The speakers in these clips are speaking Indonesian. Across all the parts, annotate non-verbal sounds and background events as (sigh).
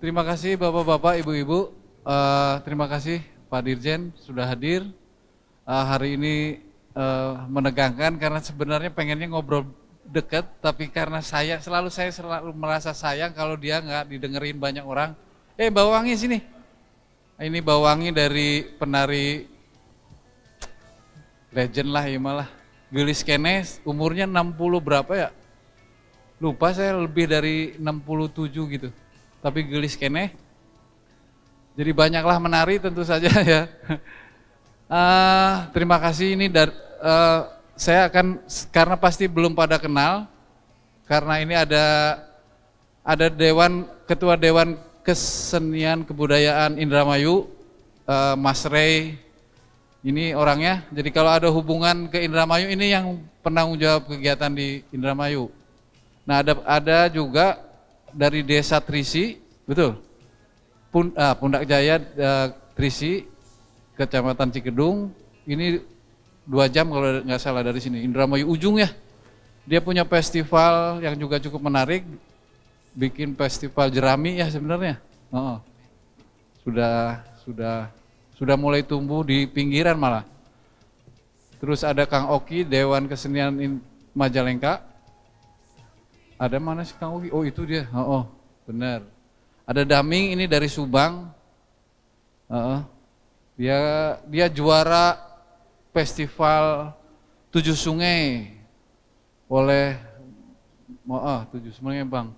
Terima kasih Bapak-Bapak, Ibu-Ibu. Uh, terima kasih Pak Dirjen sudah hadir. Uh, hari ini uh, menegangkan karena sebenarnya pengennya ngobrol deket, tapi karena saya selalu saya selalu merasa sayang kalau dia nggak didengerin banyak orang. Eh, bau sini. Ini bawangi dari penari legend lah ya malah. Gilis Kenes umurnya 60 berapa ya? Lupa saya lebih dari 67 gitu tapi gelis kene. Jadi banyaklah menari tentu saja (laughs) ya. Uh, terima kasih ini dar, uh, saya akan karena pasti belum pada kenal karena ini ada ada dewan ketua dewan kesenian kebudayaan Indramayu uh, Mas Rey ini orangnya. Jadi kalau ada hubungan ke Indramayu ini yang penanggung jawab kegiatan di Indramayu. Nah ada ada juga dari desa Trisi, betul? Pun, ah, Pundak Jaya eh, Trisi, kecamatan Cikedung, ini dua jam kalau nggak salah dari sini, Indramayu ujung ya. Dia punya festival yang juga cukup menarik, bikin festival jerami ya sebenarnya. Oh, sudah sudah sudah mulai tumbuh di pinggiran malah. Terus ada Kang Oki, Dewan Kesenian Majalengka, ada mana sih Kang Ugi? Oh itu dia. Oh, oh benar. Ada Daming ini dari Subang. Uh, uh, dia dia juara festival tujuh sungai oleh oh, tujuh sungai bang.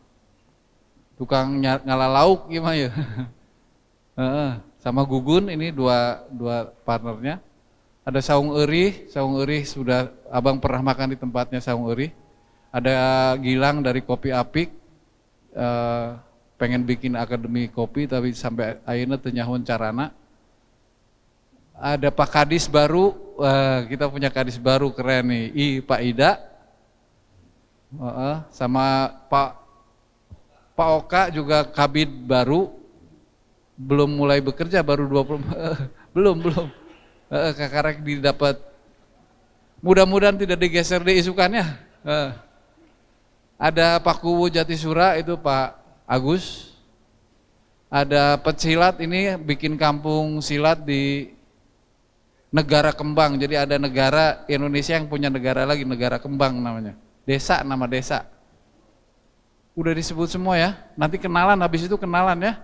Tukang nyala lauk gimana ya? uh, (laughs) uh, sama Gugun ini dua dua partnernya. Ada saung Eri. saung Eri sudah abang pernah makan di tempatnya saung Eri ada Gilang dari Kopi Apik eh, pengen bikin akademi kopi tapi sampai akhirnya tenyahun carana ada Pak Kadis baru eh, kita punya Kadis baru keren nih I Pak Ida uh, sama Pak Pak Oka juga kabit baru belum mulai bekerja baru 20 uh, (laughs) belum belum uh, Rek didapat mudah-mudahan tidak digeser di isukannya uh. Ada Pak Kuwu Jatisura itu Pak Agus. Ada pecilat ini bikin kampung silat di negara kembang. Jadi ada negara Indonesia yang punya negara lagi, negara kembang namanya. Desa, nama desa. Udah disebut semua ya. Nanti kenalan, habis itu kenalan ya.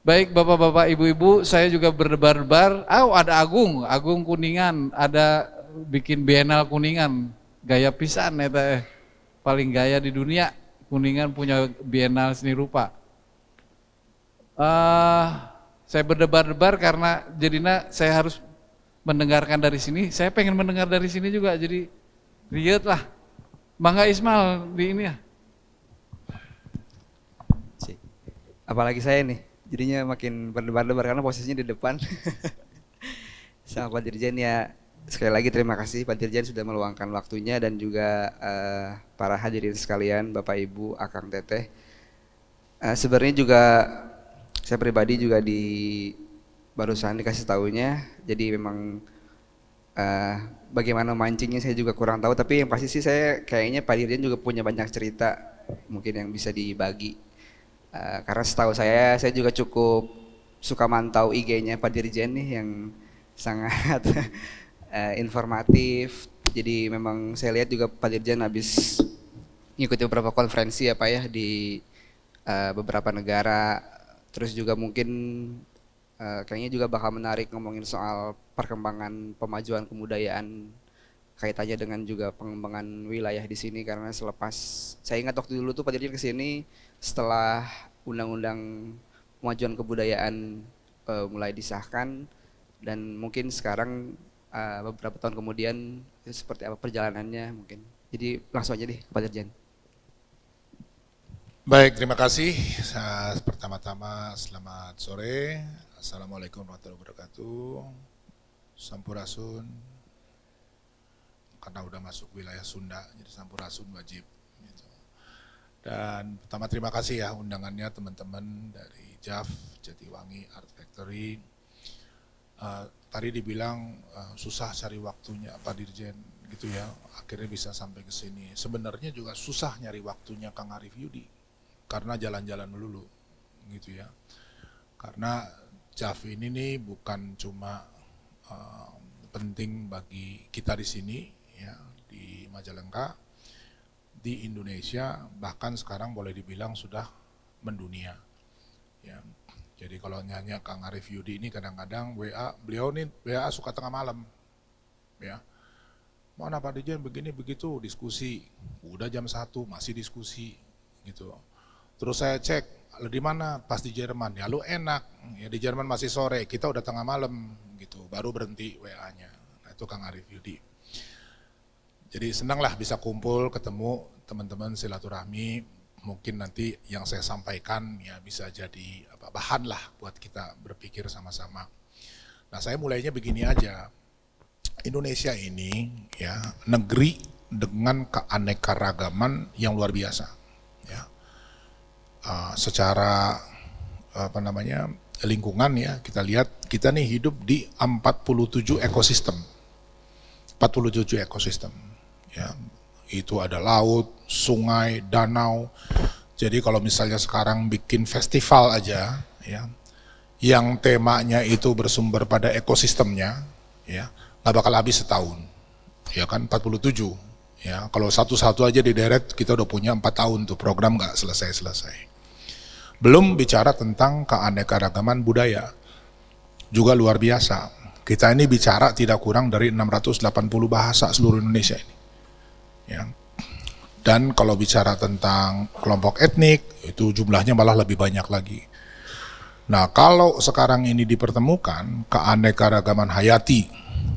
Baik bapak-bapak, ibu-ibu, saya juga berdebar-debar. Oh ada Agung, Agung Kuningan, ada bikin Bienal Kuningan. Gaya pisan ya paling gaya di dunia. Kuningan punya Bienal seni rupa. Uh, saya berdebar-debar karena jadinya saya harus mendengarkan dari sini. Saya pengen mendengar dari sini juga. Jadi lihat lah. Bangga Ismail di ini ya. Apalagi saya nih, jadinya makin berdebar-debar karena posisinya di depan. (laughs) Sama Pak Dirjen ya sekali lagi terima kasih Pak Dirjen sudah meluangkan waktunya dan juga uh, para hadirin sekalian, Bapak Ibu, Akang Teteh. Uh, sebenarnya juga saya pribadi juga di barusan dikasih tahunya, jadi memang uh, bagaimana mancingnya saya juga kurang tahu, tapi yang pasti sih saya kayaknya Pak Dirjen juga punya banyak cerita mungkin yang bisa dibagi. Uh, karena setahu saya, saya juga cukup suka mantau IG-nya Pak Dirjen nih yang sangat (laughs) uh, informatif. Jadi memang saya lihat juga Pak Dirjen habis ngikuti beberapa konferensi ya Pak ya di uh, beberapa negara. Terus juga mungkin uh, kayaknya juga bakal menarik ngomongin soal perkembangan pemajuan kebudayaan kaitannya dengan juga pengembangan wilayah di sini karena selepas saya ingat waktu dulu tuh Pak Dirjen kesini setelah undang-undang pemajuan kebudayaan uh, mulai disahkan dan mungkin sekarang Eh, beberapa tahun kemudian itu seperti apa perjalanannya mungkin. Jadi langsung aja deh Pak Dirjen. Baik, terima kasih. Pertama-tama selamat sore. Assalamualaikum warahmatullahi wabarakatuh. Sampurasun. Karena udah masuk wilayah Sunda, jadi Sampurasun wajib. Gitu. Dan pertama terima kasih ya undangannya teman-teman dari JAF, Jatiwangi Art Factory, Eh, tadi dibilang uh, susah cari waktunya Pak Dirjen gitu ya akhirnya bisa sampai ke sini sebenarnya juga susah nyari waktunya Kang Arif Yudi karena jalan-jalan melulu gitu ya karena JAV ini nih bukan cuma uh, penting bagi kita di sini ya di Majalengka di Indonesia bahkan sekarang boleh dibilang sudah mendunia ya jadi kalau nyanyi Kang Arif Yudi ini kadang-kadang WA, beliau nih WA suka tengah malam. Ya. Mana Pak Dijen begini begitu diskusi. Udah jam 1 masih diskusi gitu. Terus saya cek, di mana? Pas di Jerman. Ya lu enak. Ya di Jerman masih sore, kita udah tengah malam gitu. Baru berhenti WA-nya. Nah, itu Kang Arif Yudi. Jadi senanglah bisa kumpul, ketemu teman-teman silaturahmi. Mungkin nanti yang saya sampaikan ya bisa jadi bahan lah buat kita berpikir sama-sama. Nah saya mulainya begini aja, Indonesia ini ya negeri dengan keanekaragaman yang luar biasa. Ya. Uh, secara apa namanya lingkungan ya kita lihat kita nih hidup di 47 ekosistem 47 ekosistem ya itu ada laut sungai danau jadi kalau misalnya sekarang bikin festival aja, ya, yang temanya itu bersumber pada ekosistemnya, ya, nggak bakal habis setahun, ya kan 47, ya. Kalau satu-satu aja di deret kita udah punya empat tahun tuh program nggak selesai-selesai. Belum bicara tentang keanekaragaman budaya, juga luar biasa. Kita ini bicara tidak kurang dari 680 bahasa seluruh Indonesia ini. Ya. Dan kalau bicara tentang kelompok etnik, itu jumlahnya malah lebih banyak lagi. Nah, kalau sekarang ini dipertemukan keanekaragaman hayati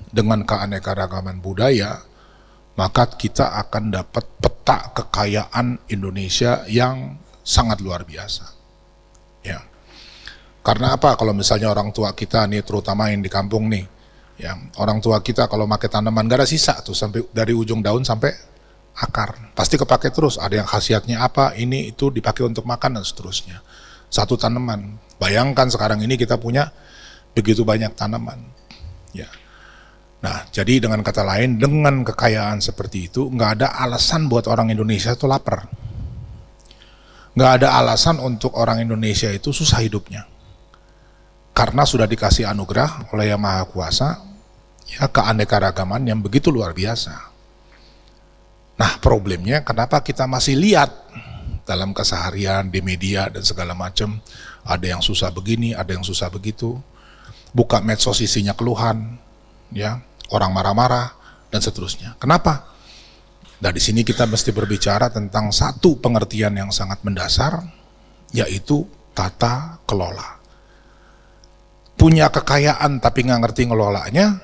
dengan keanekaragaman budaya, maka kita akan dapat peta kekayaan Indonesia yang sangat luar biasa. Ya. Karena apa? Kalau misalnya orang tua kita nih, terutama yang di kampung nih, ya orang tua kita kalau pakai tanaman gak ada sisa tuh sampai dari ujung daun sampai akar. Pasti kepake terus, ada yang khasiatnya apa, ini itu dipakai untuk makan dan seterusnya. Satu tanaman. Bayangkan sekarang ini kita punya begitu banyak tanaman. Ya. Nah, jadi dengan kata lain, dengan kekayaan seperti itu, nggak ada alasan buat orang Indonesia itu lapar. Nggak ada alasan untuk orang Indonesia itu susah hidupnya. Karena sudah dikasih anugerah oleh Yang Maha Kuasa, ya keanekaragaman yang begitu luar biasa. Nah problemnya kenapa kita masih lihat dalam keseharian di media dan segala macam ada yang susah begini, ada yang susah begitu. Buka medsos isinya keluhan, ya orang marah-marah dan seterusnya. Kenapa? Nah di sini kita mesti berbicara tentang satu pengertian yang sangat mendasar, yaitu tata kelola. Punya kekayaan tapi nggak ngerti ngelolanya,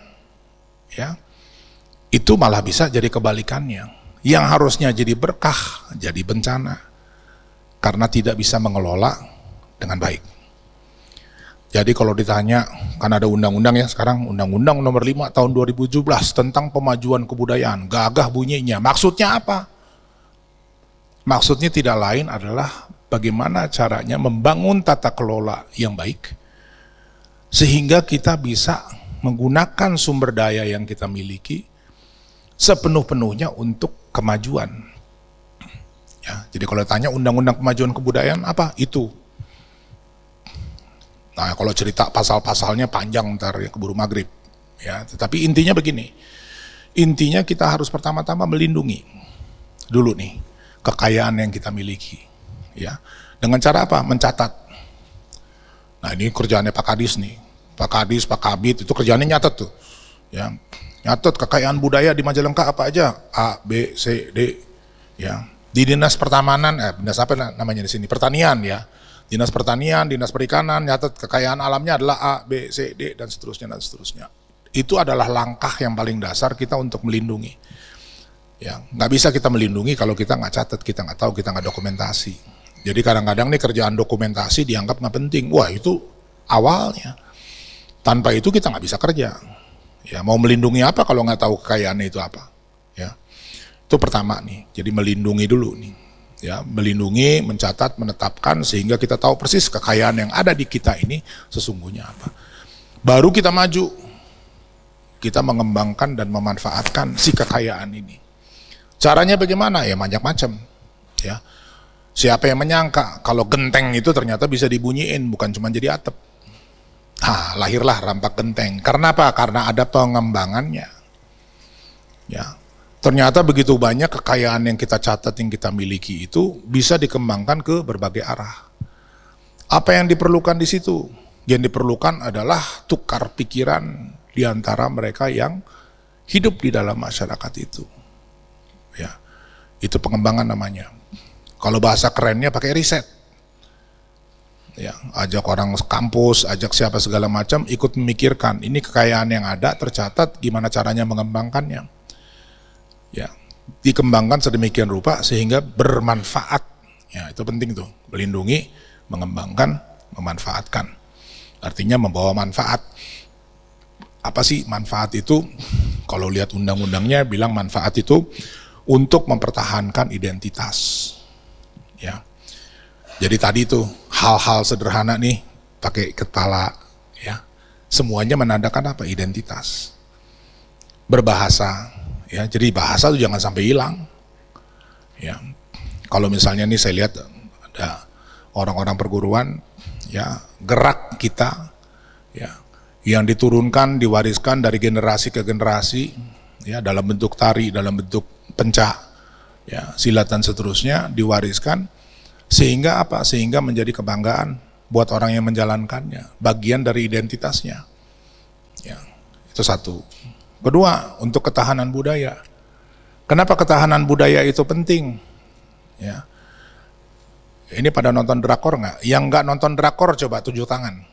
ya itu malah bisa jadi kebalikannya yang harusnya jadi berkah jadi bencana karena tidak bisa mengelola dengan baik. Jadi kalau ditanya, kan ada undang-undang ya sekarang, undang-undang nomor 5 tahun 2017 tentang pemajuan kebudayaan, gagah bunyinya. Maksudnya apa? Maksudnya tidak lain adalah bagaimana caranya membangun tata kelola yang baik, sehingga kita bisa menggunakan sumber daya yang kita miliki sepenuh-penuhnya untuk kemajuan. Ya, jadi kalau tanya undang-undang kemajuan kebudayaan apa? Itu. Nah kalau cerita pasal-pasalnya panjang ntar ya, keburu maghrib. Ya, tetapi intinya begini, intinya kita harus pertama-tama melindungi dulu nih kekayaan yang kita miliki. Ya, dengan cara apa? Mencatat. Nah ini kerjaannya Pak Kadis nih, Pak Kadis, Pak Kabit itu kerjaannya nyatet tuh. Ya, Nyatet kekayaan budaya di Majalengka apa aja? A, B, C, D. Ya. Di Dinas Pertamanan, eh Dinas apa namanya di sini? Pertanian ya. Dinas Pertanian, Dinas Perikanan, nyatet kekayaan alamnya adalah A, B, C, D, dan seterusnya, dan seterusnya. Itu adalah langkah yang paling dasar kita untuk melindungi. Ya, nggak bisa kita melindungi kalau kita nggak catat, kita nggak tahu, kita nggak dokumentasi. Jadi kadang-kadang nih kerjaan dokumentasi dianggap nggak penting. Wah itu awalnya. Tanpa itu kita nggak bisa kerja. Ya, mau melindungi apa kalau nggak tahu kekayaannya itu apa? Ya. Itu pertama nih. Jadi melindungi dulu nih. Ya, melindungi, mencatat, menetapkan sehingga kita tahu persis kekayaan yang ada di kita ini sesungguhnya apa. Baru kita maju. Kita mengembangkan dan memanfaatkan si kekayaan ini. Caranya bagaimana? Ya banyak macam. Ya. Siapa yang menyangka kalau genteng itu ternyata bisa dibunyiin bukan cuma jadi atap. Nah, lahirlah rampak genteng. Karena apa? Karena ada pengembangannya. Ya. Ternyata begitu banyak kekayaan yang kita catat yang kita miliki itu bisa dikembangkan ke berbagai arah. Apa yang diperlukan di situ? Yang diperlukan adalah tukar pikiran di antara mereka yang hidup di dalam masyarakat itu. Ya. Itu pengembangan namanya. Kalau bahasa kerennya pakai riset ya ajak orang kampus, ajak siapa segala macam ikut memikirkan ini kekayaan yang ada tercatat gimana caranya mengembangkannya. Ya, dikembangkan sedemikian rupa sehingga bermanfaat. Ya, itu penting tuh, melindungi, mengembangkan, memanfaatkan. Artinya membawa manfaat. Apa sih manfaat itu? Kalau lihat undang-undangnya bilang manfaat itu untuk mempertahankan identitas. Ya jadi tadi itu hal-hal sederhana nih pakai ketala ya. Semuanya menandakan apa? Identitas. Berbahasa ya. Jadi bahasa itu jangan sampai hilang. Ya. Kalau misalnya nih saya lihat ada orang-orang perguruan ya gerak kita ya yang diturunkan diwariskan dari generasi ke generasi ya dalam bentuk tari dalam bentuk pencak ya silat dan seterusnya diwariskan sehingga apa? Sehingga menjadi kebanggaan buat orang yang menjalankannya, bagian dari identitasnya. Ya, itu satu. Kedua, untuk ketahanan budaya. Kenapa ketahanan budaya itu penting? Ya. Ini pada nonton drakor nggak? Yang nggak nonton drakor coba tujuh tangan.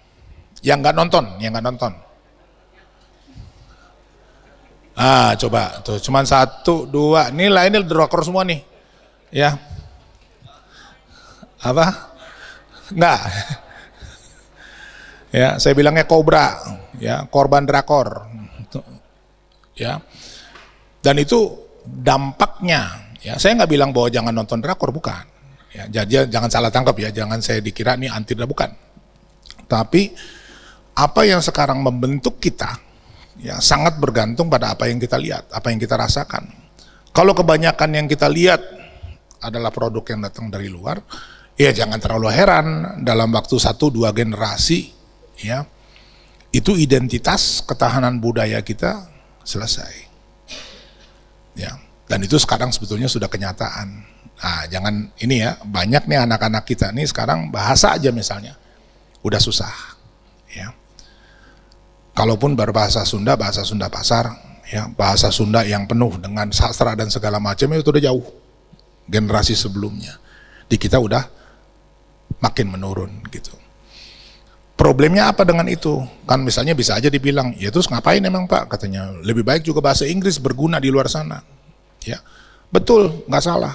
Yang nggak nonton, yang nggak nonton. Ah, coba tuh, cuman satu, dua. nilai ini drakor semua nih, ya apa? Enggak. ya, saya bilangnya kobra, ya, korban drakor. Ya. Dan itu dampaknya, ya. Saya nggak bilang bahwa jangan nonton drakor, bukan. Ya, jadi jangan salah tangkap ya, jangan saya dikira ini anti drakor bukan. Tapi apa yang sekarang membentuk kita ya sangat bergantung pada apa yang kita lihat, apa yang kita rasakan. Kalau kebanyakan yang kita lihat adalah produk yang datang dari luar, ya jangan terlalu heran dalam waktu satu dua generasi ya itu identitas ketahanan budaya kita selesai ya dan itu sekarang sebetulnya sudah kenyataan nah jangan ini ya banyak nih anak-anak kita nih sekarang bahasa aja misalnya udah susah ya kalaupun berbahasa Sunda bahasa Sunda pasar ya bahasa Sunda yang penuh dengan sastra dan segala macam itu udah jauh generasi sebelumnya di kita udah makin menurun gitu. Problemnya apa dengan itu? Kan misalnya bisa aja dibilang, ya terus ngapain emang Pak? Katanya, lebih baik juga bahasa Inggris berguna di luar sana. Ya, betul, nggak salah.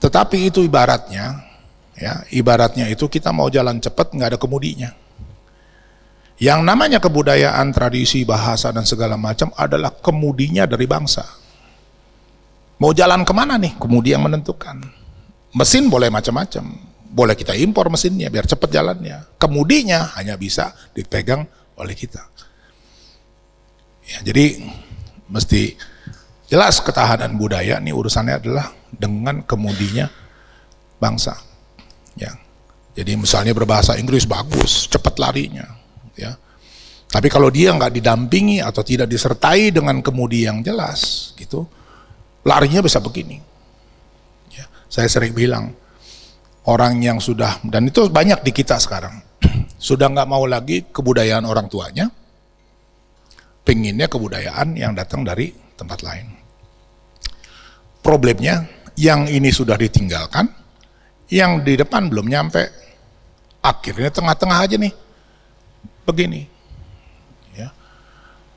Tetapi itu ibaratnya, ya ibaratnya itu kita mau jalan cepat nggak ada kemudinya. Yang namanya kebudayaan, tradisi, bahasa, dan segala macam adalah kemudinya dari bangsa. Mau jalan kemana nih? Kemudi yang menentukan. Mesin boleh macam-macam, boleh kita impor mesinnya biar cepat jalannya. Kemudinya hanya bisa dipegang oleh kita. Ya, jadi mesti jelas ketahanan budaya ini urusannya adalah dengan kemudinya bangsa. Ya. Jadi misalnya berbahasa Inggris bagus, cepat larinya, ya. Tapi kalau dia nggak didampingi atau tidak disertai dengan kemudi yang jelas, gitu, larinya bisa begini. Ya. Saya sering bilang, orang yang sudah dan itu banyak di kita sekarang (clears throat) sudah nggak mau lagi kebudayaan orang tuanya pengennya kebudayaan yang datang dari tempat lain problemnya yang ini sudah ditinggalkan yang di depan belum nyampe akhirnya tengah-tengah aja nih begini ya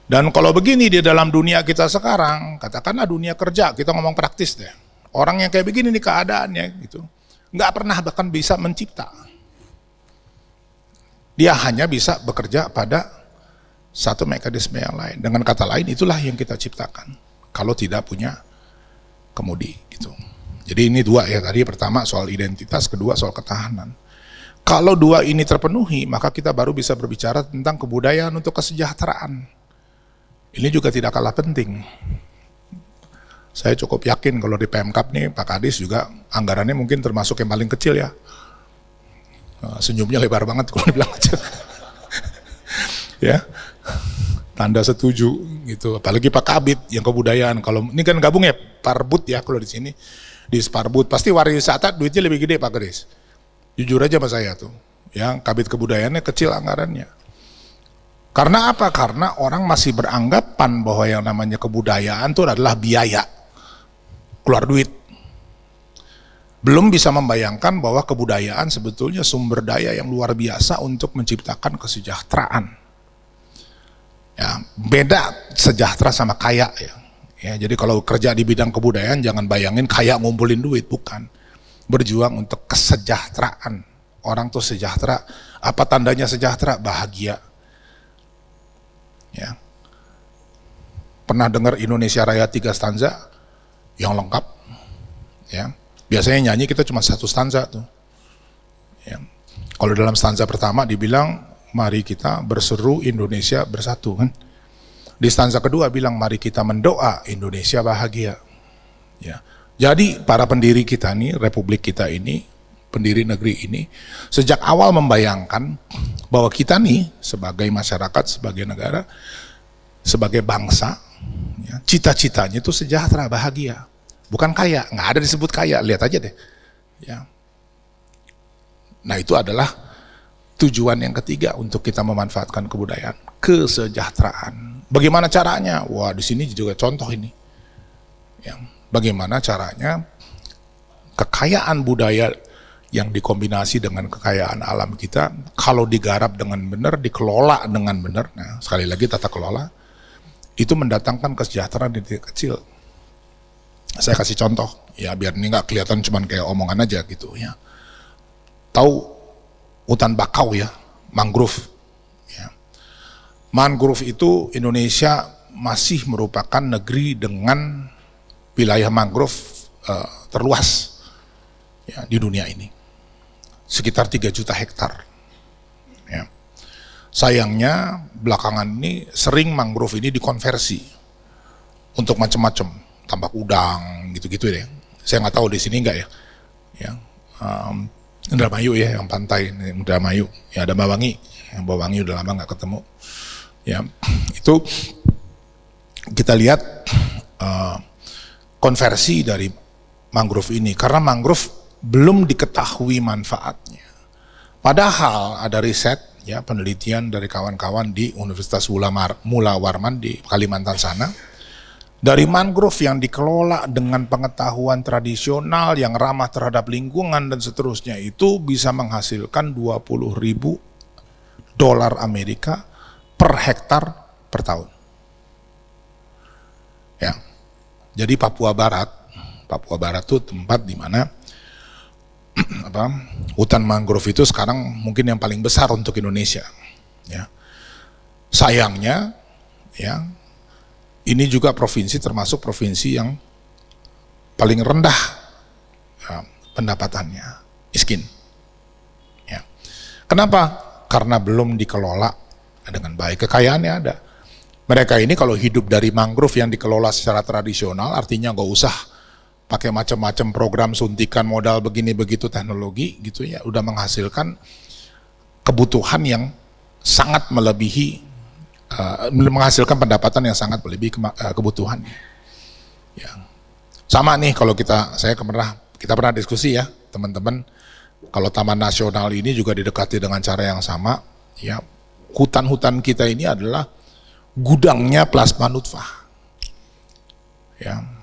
dan kalau begini di dalam dunia kita sekarang katakanlah dunia kerja kita ngomong praktis deh orang yang kayak begini nih keadaannya gitu nggak pernah bahkan bisa mencipta. Dia hanya bisa bekerja pada satu mekanisme yang lain. Dengan kata lain, itulah yang kita ciptakan. Kalau tidak punya kemudi, gitu. Jadi ini dua ya tadi pertama soal identitas, kedua soal ketahanan. Kalau dua ini terpenuhi, maka kita baru bisa berbicara tentang kebudayaan untuk kesejahteraan. Ini juga tidak kalah penting saya cukup yakin kalau di PMK nih Pak Kadis juga anggarannya mungkin termasuk yang paling kecil ya. Eh, senyumnya lebar banget kalau dibilang kecil. (laughs) ya. Tanda setuju gitu. Apalagi Pak Kabit yang kebudayaan. Kalau ini kan gabung ya Parbut ya kalau di sini di Sparbut pasti pariwisata duitnya lebih gede Pak Kadis. Jujur aja sama saya tuh. Ya, Kabit kebudayaannya kecil anggarannya. Karena apa? Karena orang masih beranggapan bahwa yang namanya kebudayaan itu adalah biaya keluar duit. Belum bisa membayangkan bahwa kebudayaan sebetulnya sumber daya yang luar biasa untuk menciptakan kesejahteraan. Ya, beda sejahtera sama kaya ya. ya. Jadi kalau kerja di bidang kebudayaan jangan bayangin kaya ngumpulin duit, bukan. Berjuang untuk kesejahteraan. Orang tuh sejahtera, apa tandanya sejahtera? Bahagia. Ya. Pernah dengar Indonesia Raya tiga stanza? yang lengkap. Ya. Biasanya nyanyi kita cuma satu stanza tuh. Ya. Kalau dalam stanza pertama dibilang mari kita berseru Indonesia bersatu kan. Di stanza kedua bilang mari kita mendoa Indonesia bahagia. Ya. Jadi para pendiri kita ini, republik kita ini, pendiri negeri ini sejak awal membayangkan bahwa kita nih sebagai masyarakat, sebagai negara, sebagai bangsa Ya, cita-citanya itu sejahtera, bahagia. Bukan kaya, nggak ada disebut kaya, lihat aja deh. Ya. Nah itu adalah tujuan yang ketiga untuk kita memanfaatkan kebudayaan, kesejahteraan. Bagaimana caranya? Wah di sini juga contoh ini. Ya. Bagaimana caranya kekayaan budaya yang dikombinasi dengan kekayaan alam kita, kalau digarap dengan benar, dikelola dengan benar, nah sekali lagi tata kelola, itu mendatangkan kesejahteraan di titik kecil. Saya kasih contoh, ya biar ini nggak kelihatan cuman kayak omongan aja gitu ya. Tahu hutan bakau ya, mangrove. Ya. Mangrove itu Indonesia masih merupakan negeri dengan wilayah mangrove uh, terluas ya, di dunia ini. Sekitar 3 juta hektare Sayangnya belakangan ini sering mangrove ini dikonversi untuk macam-macam, tambak udang gitu-gitu ya Saya nggak tahu di sini nggak ya. Ya, um, Indramayu ya yang pantai Indramayu. Ya ada Bawangi, yang Bawangi udah lama nggak ketemu. Ya (clears throat) itu kita lihat uh, konversi dari mangrove ini karena mangrove belum diketahui manfaatnya. Padahal ada riset ya penelitian dari kawan-kawan di Universitas Mula Warman di Kalimantan sana dari mangrove yang dikelola dengan pengetahuan tradisional yang ramah terhadap lingkungan dan seterusnya itu bisa menghasilkan 20 ribu dolar Amerika per hektar per tahun. Ya. Jadi Papua Barat, Papua Barat itu tempat di mana (clears throat) apa hutan mangrove itu sekarang mungkin yang paling besar untuk Indonesia. Ya. Sayangnya, ya ini juga provinsi termasuk provinsi yang paling rendah ya, pendapatannya, miskin. Ya. Kenapa? Karena belum dikelola dengan baik. Kekayaannya ada. Mereka ini kalau hidup dari mangrove yang dikelola secara tradisional, artinya nggak usah pakai macam-macam program suntikan modal begini begitu teknologi gitu ya udah menghasilkan kebutuhan yang sangat melebihi uh, menghasilkan pendapatan yang sangat melebihi eh, kebutuhan ya sama nih kalau kita saya pernah kita pernah diskusi ya teman-teman kalau taman nasional ini juga didekati dengan cara yang sama ya hutan-hutan kita ini adalah gudangnya plasma nutfah ya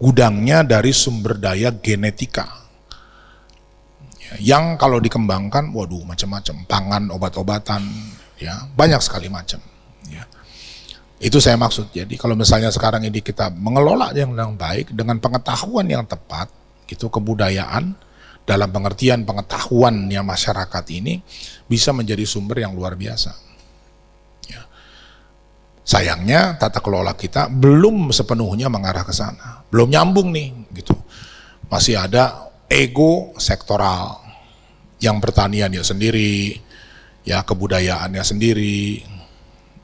gudangnya dari sumber daya genetika. Ya, yang kalau dikembangkan, waduh macam-macam, pangan, obat-obatan, ya banyak sekali macam. Ya. Itu saya maksud. Jadi kalau misalnya sekarang ini kita mengelola yang dengan baik, dengan pengetahuan yang tepat, itu kebudayaan, dalam pengertian pengetahuannya masyarakat ini bisa menjadi sumber yang luar biasa. Sayangnya tata kelola kita belum sepenuhnya mengarah ke sana. Belum nyambung nih gitu. Masih ada ego sektoral. Yang pertaniannya sendiri, ya kebudayaannya sendiri,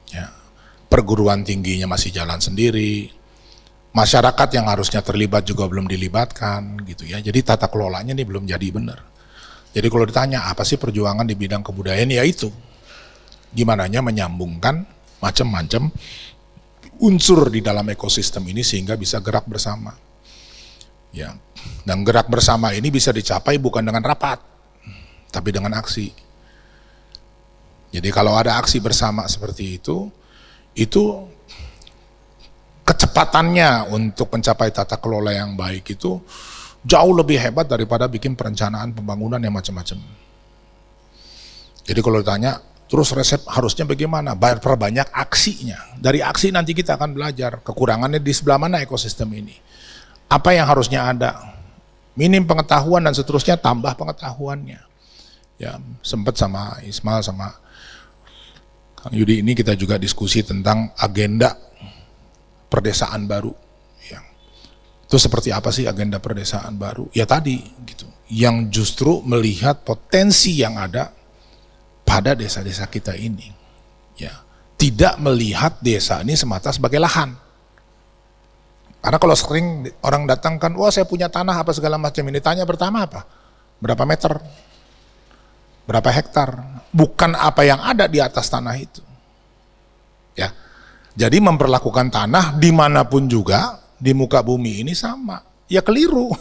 ya perguruan tingginya masih jalan sendiri. Masyarakat yang harusnya terlibat juga belum dilibatkan gitu ya. Jadi tata kelolanya nih belum jadi benar. Jadi kalau ditanya apa sih perjuangan di bidang kebudayaan ya itu. gimana menyambungkan macam-macam unsur di dalam ekosistem ini sehingga bisa gerak bersama. Ya. Dan gerak bersama ini bisa dicapai bukan dengan rapat, tapi dengan aksi. Jadi kalau ada aksi bersama seperti itu, itu kecepatannya untuk mencapai tata kelola yang baik itu jauh lebih hebat daripada bikin perencanaan pembangunan yang macam-macam. Jadi kalau ditanya Terus resep harusnya bagaimana? Perbanyak aksinya. Dari aksi nanti kita akan belajar kekurangannya di sebelah mana ekosistem ini. Apa yang harusnya ada? Minim pengetahuan dan seterusnya tambah pengetahuannya. Ya, sempat sama Ismail sama Kang Yudi ini kita juga diskusi tentang agenda perdesaan baru. Ya. Itu seperti apa sih agenda perdesaan baru? Ya tadi gitu. Yang justru melihat potensi yang ada pada desa-desa kita ini. Ya, tidak melihat desa ini semata sebagai lahan. Karena kalau sering orang datang kan, wah saya punya tanah apa segala macam ini. Tanya pertama apa? Berapa meter? Berapa hektar? Bukan apa yang ada di atas tanah itu. Ya. Jadi memperlakukan tanah dimanapun juga di muka bumi ini sama. Ya keliru.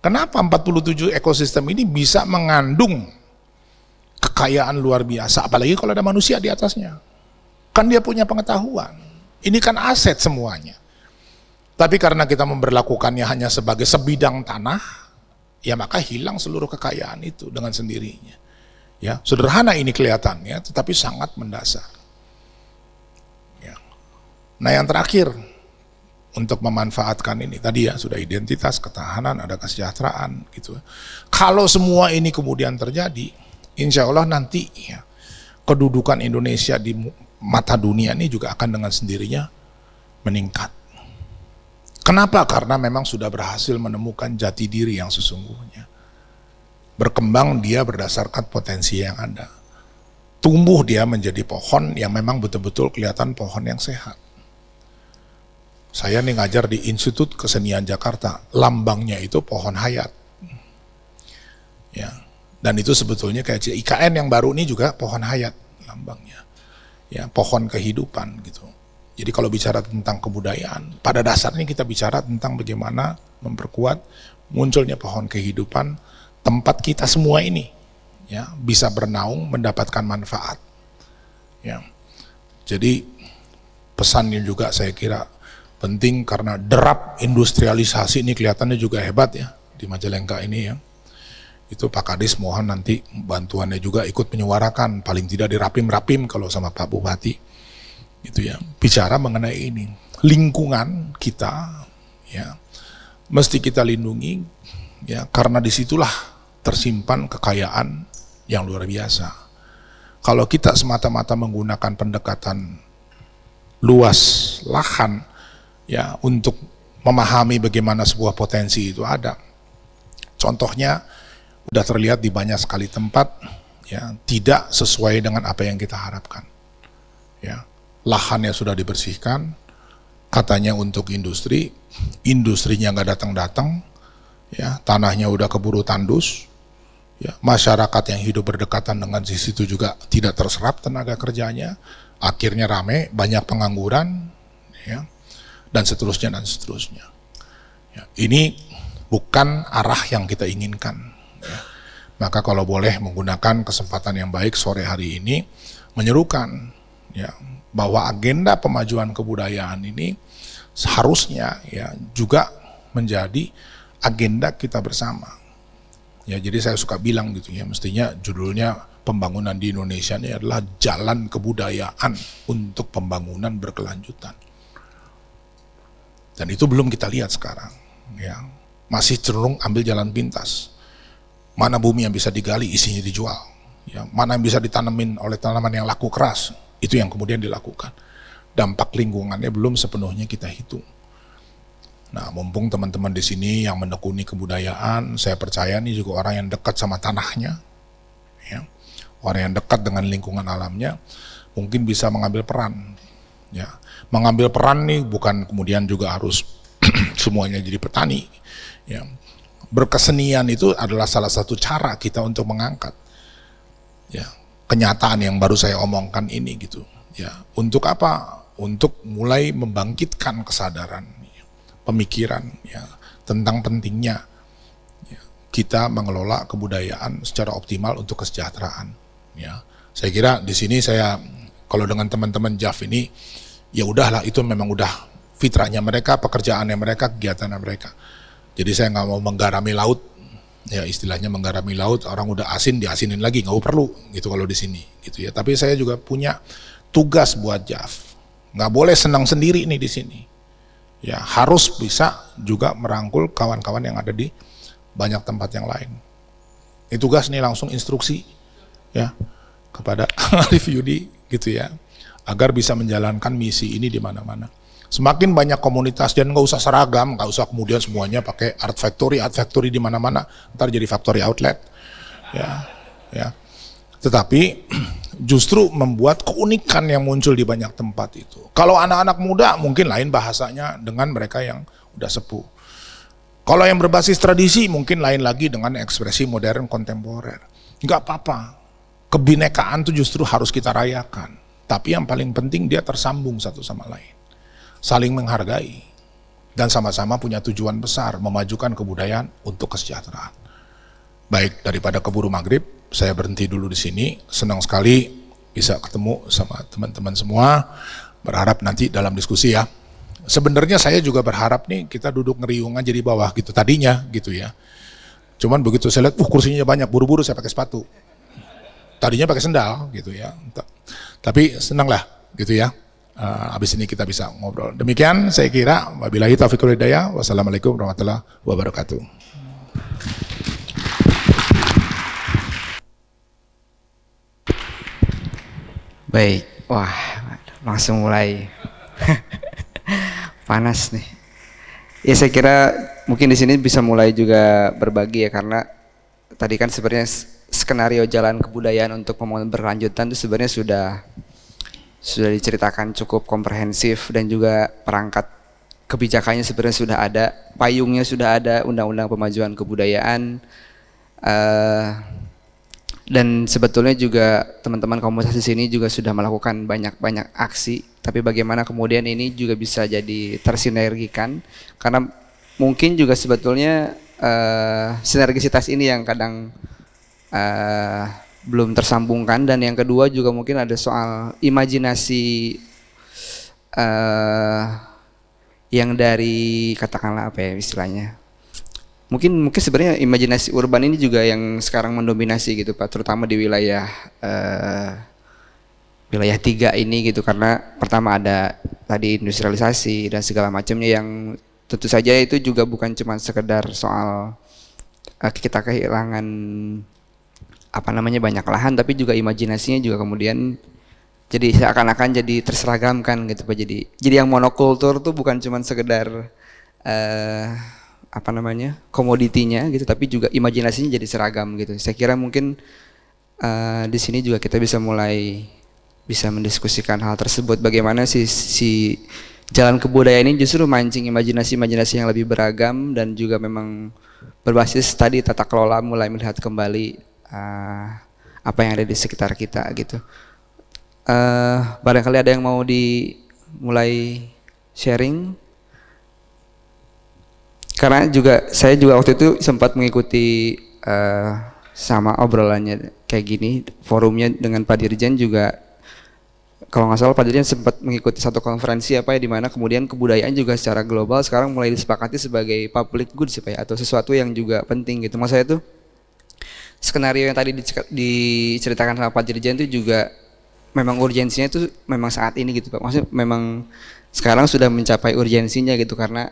Kenapa 47 ekosistem ini bisa mengandung kekayaan luar biasa, apalagi kalau ada manusia di atasnya. Kan dia punya pengetahuan. Ini kan aset semuanya. Tapi karena kita memperlakukannya hanya sebagai sebidang tanah, ya maka hilang seluruh kekayaan itu dengan sendirinya. Ya, sederhana ini kelihatannya, tetapi sangat mendasar. Ya. Nah yang terakhir, untuk memanfaatkan ini. Tadi ya sudah identitas, ketahanan, ada kesejahteraan gitu. Ya. Kalau semua ini kemudian terjadi, Insya Allah nanti ya, kedudukan Indonesia di mata dunia ini juga akan dengan sendirinya meningkat. Kenapa? Karena memang sudah berhasil menemukan jati diri yang sesungguhnya. Berkembang dia berdasarkan potensi yang ada. Tumbuh dia menjadi pohon yang memang betul-betul kelihatan pohon yang sehat. Saya nih ngajar di Institut Kesenian Jakarta, lambangnya itu pohon hayat. Ya, dan itu sebetulnya kayak IKN yang baru ini juga pohon hayat lambangnya. Ya, pohon kehidupan gitu. Jadi kalau bicara tentang kebudayaan, pada dasarnya kita bicara tentang bagaimana memperkuat munculnya pohon kehidupan tempat kita semua ini ya bisa bernaung mendapatkan manfaat. Ya. Jadi pesannya juga saya kira penting karena derap industrialisasi ini kelihatannya juga hebat ya di Majalengka ini ya itu Pak Kadis mohon nanti bantuannya juga ikut menyuarakan paling tidak dirapim rapim-rapim kalau sama Pak Bupati itu ya bicara mengenai ini lingkungan kita ya mesti kita lindungi ya karena disitulah tersimpan kekayaan yang luar biasa kalau kita semata-mata menggunakan pendekatan luas lahan ya untuk memahami bagaimana sebuah potensi itu ada contohnya sudah terlihat di banyak sekali tempat ya tidak sesuai dengan apa yang kita harapkan. Ya, lahannya sudah dibersihkan, katanya untuk industri, industrinya nggak datang-datang, ya tanahnya udah keburu tandus, ya masyarakat yang hidup berdekatan dengan di situ juga tidak terserap tenaga kerjanya, akhirnya rame, banyak pengangguran, ya dan seterusnya dan seterusnya. Ya, ini bukan arah yang kita inginkan maka kalau boleh menggunakan kesempatan yang baik sore hari ini menyerukan ya bahwa agenda pemajuan kebudayaan ini seharusnya ya juga menjadi agenda kita bersama. Ya jadi saya suka bilang gitu ya mestinya judulnya pembangunan di Indonesia ini adalah jalan kebudayaan untuk pembangunan berkelanjutan. Dan itu belum kita lihat sekarang, ya. Masih cenderung ambil jalan pintas. Mana bumi yang bisa digali isinya dijual. Ya, mana yang bisa ditanemin oleh tanaman yang laku keras. Itu yang kemudian dilakukan. Dampak lingkungannya belum sepenuhnya kita hitung. Nah, mumpung teman-teman di sini yang menekuni kebudayaan, saya percaya ini juga orang yang dekat sama tanahnya, ya, orang yang dekat dengan lingkungan alamnya, mungkin bisa mengambil peran. Ya, mengambil peran nih bukan kemudian juga harus (clears throat) semuanya jadi petani, ya, berkesenian itu adalah salah satu cara kita untuk mengangkat ya kenyataan yang baru saya omongkan ini gitu ya untuk apa untuk mulai membangkitkan kesadaran ya. pemikiran ya tentang pentingnya ya, kita mengelola kebudayaan secara optimal untuk kesejahteraan ya saya kira di sini saya kalau dengan teman-teman Jaf ini ya udahlah itu memang udah fitrahnya mereka pekerjaannya mereka kegiatannya mereka jadi saya nggak mau menggarami laut, ya istilahnya menggarami laut. Orang udah asin diasinin lagi nggak perlu gitu kalau di sini gitu ya. Tapi saya juga punya tugas buat Jaf. Nggak boleh senang sendiri nih di sini. Ya harus bisa juga merangkul kawan-kawan yang ada di banyak tempat yang lain. Ini tugas nih langsung instruksi ya kepada (laughs) Arif Yudi gitu ya agar bisa menjalankan misi ini di mana-mana. Semakin banyak komunitas dan nggak usah seragam, nggak usah kemudian semuanya pakai art factory, art factory di mana-mana, ntar jadi factory outlet. Ya, ya. Tetapi (clears throat) justru membuat keunikan yang muncul di banyak tempat itu. Kalau anak-anak muda mungkin lain bahasanya dengan mereka yang udah sepuh. Kalau yang berbasis tradisi mungkin lain lagi dengan ekspresi modern kontemporer. Enggak apa-apa. Kebinekaan itu justru harus kita rayakan. Tapi yang paling penting dia tersambung satu sama lain saling menghargai, dan sama-sama punya tujuan besar memajukan kebudayaan untuk kesejahteraan. Baik, daripada keburu maghrib, saya berhenti dulu di sini. Senang sekali bisa ketemu sama teman-teman semua. Berharap nanti dalam diskusi ya. Sebenarnya saya juga berharap nih kita duduk ngeriungan jadi bawah gitu tadinya gitu ya. Cuman begitu saya lihat, uh kursinya banyak, buru-buru saya pakai sepatu. Tadinya pakai sendal gitu ya. Tapi senanglah gitu ya uh, habis ini kita bisa ngobrol. Demikian saya kira wabillahi taufiq wal hidayah. Wassalamualaikum warahmatullahi wabarakatuh. Baik, wah langsung mulai (laughs) panas nih. Ya saya kira mungkin di sini bisa mulai juga berbagi ya karena tadi kan sebenarnya skenario jalan kebudayaan untuk pembangunan berlanjutan itu sebenarnya sudah sudah diceritakan cukup komprehensif dan juga perangkat kebijakannya sebenarnya sudah ada, payungnya sudah ada, undang-undang pemajuan kebudayaan uh, dan sebetulnya juga teman-teman komunitas di sini juga sudah melakukan banyak-banyak aksi, tapi bagaimana kemudian ini juga bisa jadi tersinergikan karena mungkin juga sebetulnya uh, sinergisitas ini yang kadang uh, belum tersambungkan dan yang kedua juga mungkin ada soal imajinasi uh, yang dari katakanlah apa ya istilahnya mungkin mungkin sebenarnya imajinasi urban ini juga yang sekarang mendominasi gitu pak terutama di wilayah uh, wilayah tiga ini gitu karena pertama ada tadi industrialisasi dan segala macamnya yang tentu saja itu juga bukan cuma sekedar soal uh, kita kehilangan apa namanya banyak lahan tapi juga imajinasinya juga kemudian jadi seakan-akan jadi terseragamkan gitu pak jadi jadi yang monokultur tuh bukan cuman sekedar uh, apa namanya komoditinya gitu tapi juga imajinasinya jadi seragam gitu saya kira mungkin uh, di sini juga kita bisa mulai bisa mendiskusikan hal tersebut bagaimana si si jalan kebudayaan ini justru mancing imajinasi-imajinasi yang lebih beragam dan juga memang berbasis tadi tata kelola mulai melihat kembali uh, apa yang ada di sekitar kita gitu. Uh, barangkali ada yang mau dimulai sharing karena juga saya juga waktu itu sempat mengikuti uh, sama obrolannya kayak gini forumnya dengan Pak Dirjen juga kalau nggak salah Pak Dirjen sempat mengikuti satu konferensi apa ya di mana kemudian kebudayaan juga secara global sekarang mulai disepakati sebagai public good sih Pak ya atau sesuatu yang juga penting gitu. Mas saya tuh skenario yang tadi diceritakan sama Pak Dirjen itu juga memang urgensinya itu memang saat ini gitu Pak. Maksudnya memang sekarang sudah mencapai urgensinya gitu karena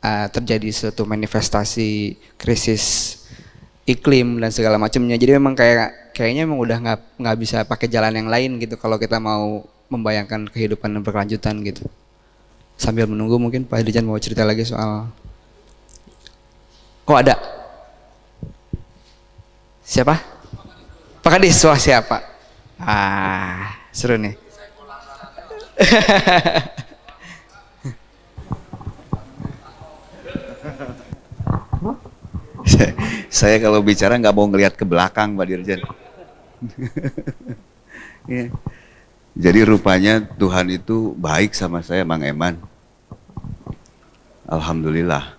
uh, terjadi suatu manifestasi krisis iklim dan segala macamnya. Jadi memang kayak kayaknya memang udah nggak nggak bisa pakai jalan yang lain gitu kalau kita mau membayangkan kehidupan yang berkelanjutan gitu. Sambil menunggu mungkin Pak Dirjen mau cerita lagi soal Oh ada. Siapa? Pak Kadis, wah siapa? Ah, seru nih. (laughs) saya, kalau bicara nggak mau ngelihat ke belakang, Pak Dirjen. (laughs) ya. Jadi rupanya Tuhan itu baik sama saya, Bang Eman. Alhamdulillah.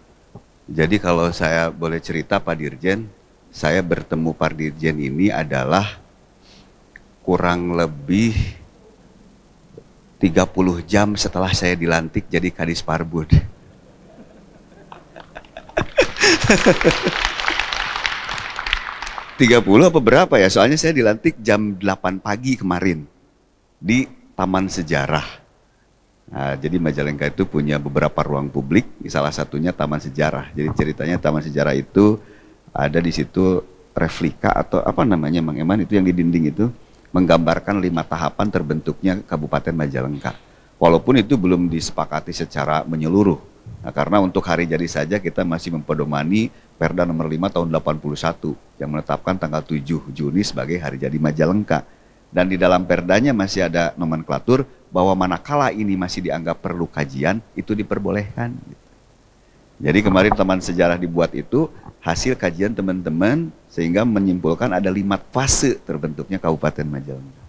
Jadi kalau saya boleh cerita Pak Dirjen, saya bertemu Pak Dirjen ini adalah kurang lebih 30 jam setelah saya dilantik jadi Kadis Parbud. (laughs) Tiga puluh apa berapa ya? Soalnya saya dilantik jam 8 pagi kemarin di Taman Sejarah. Nah, jadi Majalengka itu punya beberapa ruang publik, salah satunya Taman Sejarah. Jadi ceritanya Taman Sejarah itu ada di situ replika atau apa namanya Mang Eman itu yang di dinding itu menggambarkan lima tahapan terbentuknya Kabupaten Majalengka. Walaupun itu belum disepakati secara menyeluruh. Nah, karena untuk hari jadi saja kita masih mempedomani Perda nomor 5 tahun 81 yang menetapkan tanggal 7 Juni sebagai hari jadi Majalengka. Dan di dalam perdanya masih ada nomenklatur bahwa manakala ini masih dianggap perlu kajian, itu diperbolehkan. Gitu. Jadi kemarin teman sejarah dibuat itu hasil kajian teman-teman sehingga menyimpulkan ada lima fase terbentuknya Kabupaten Majalengka.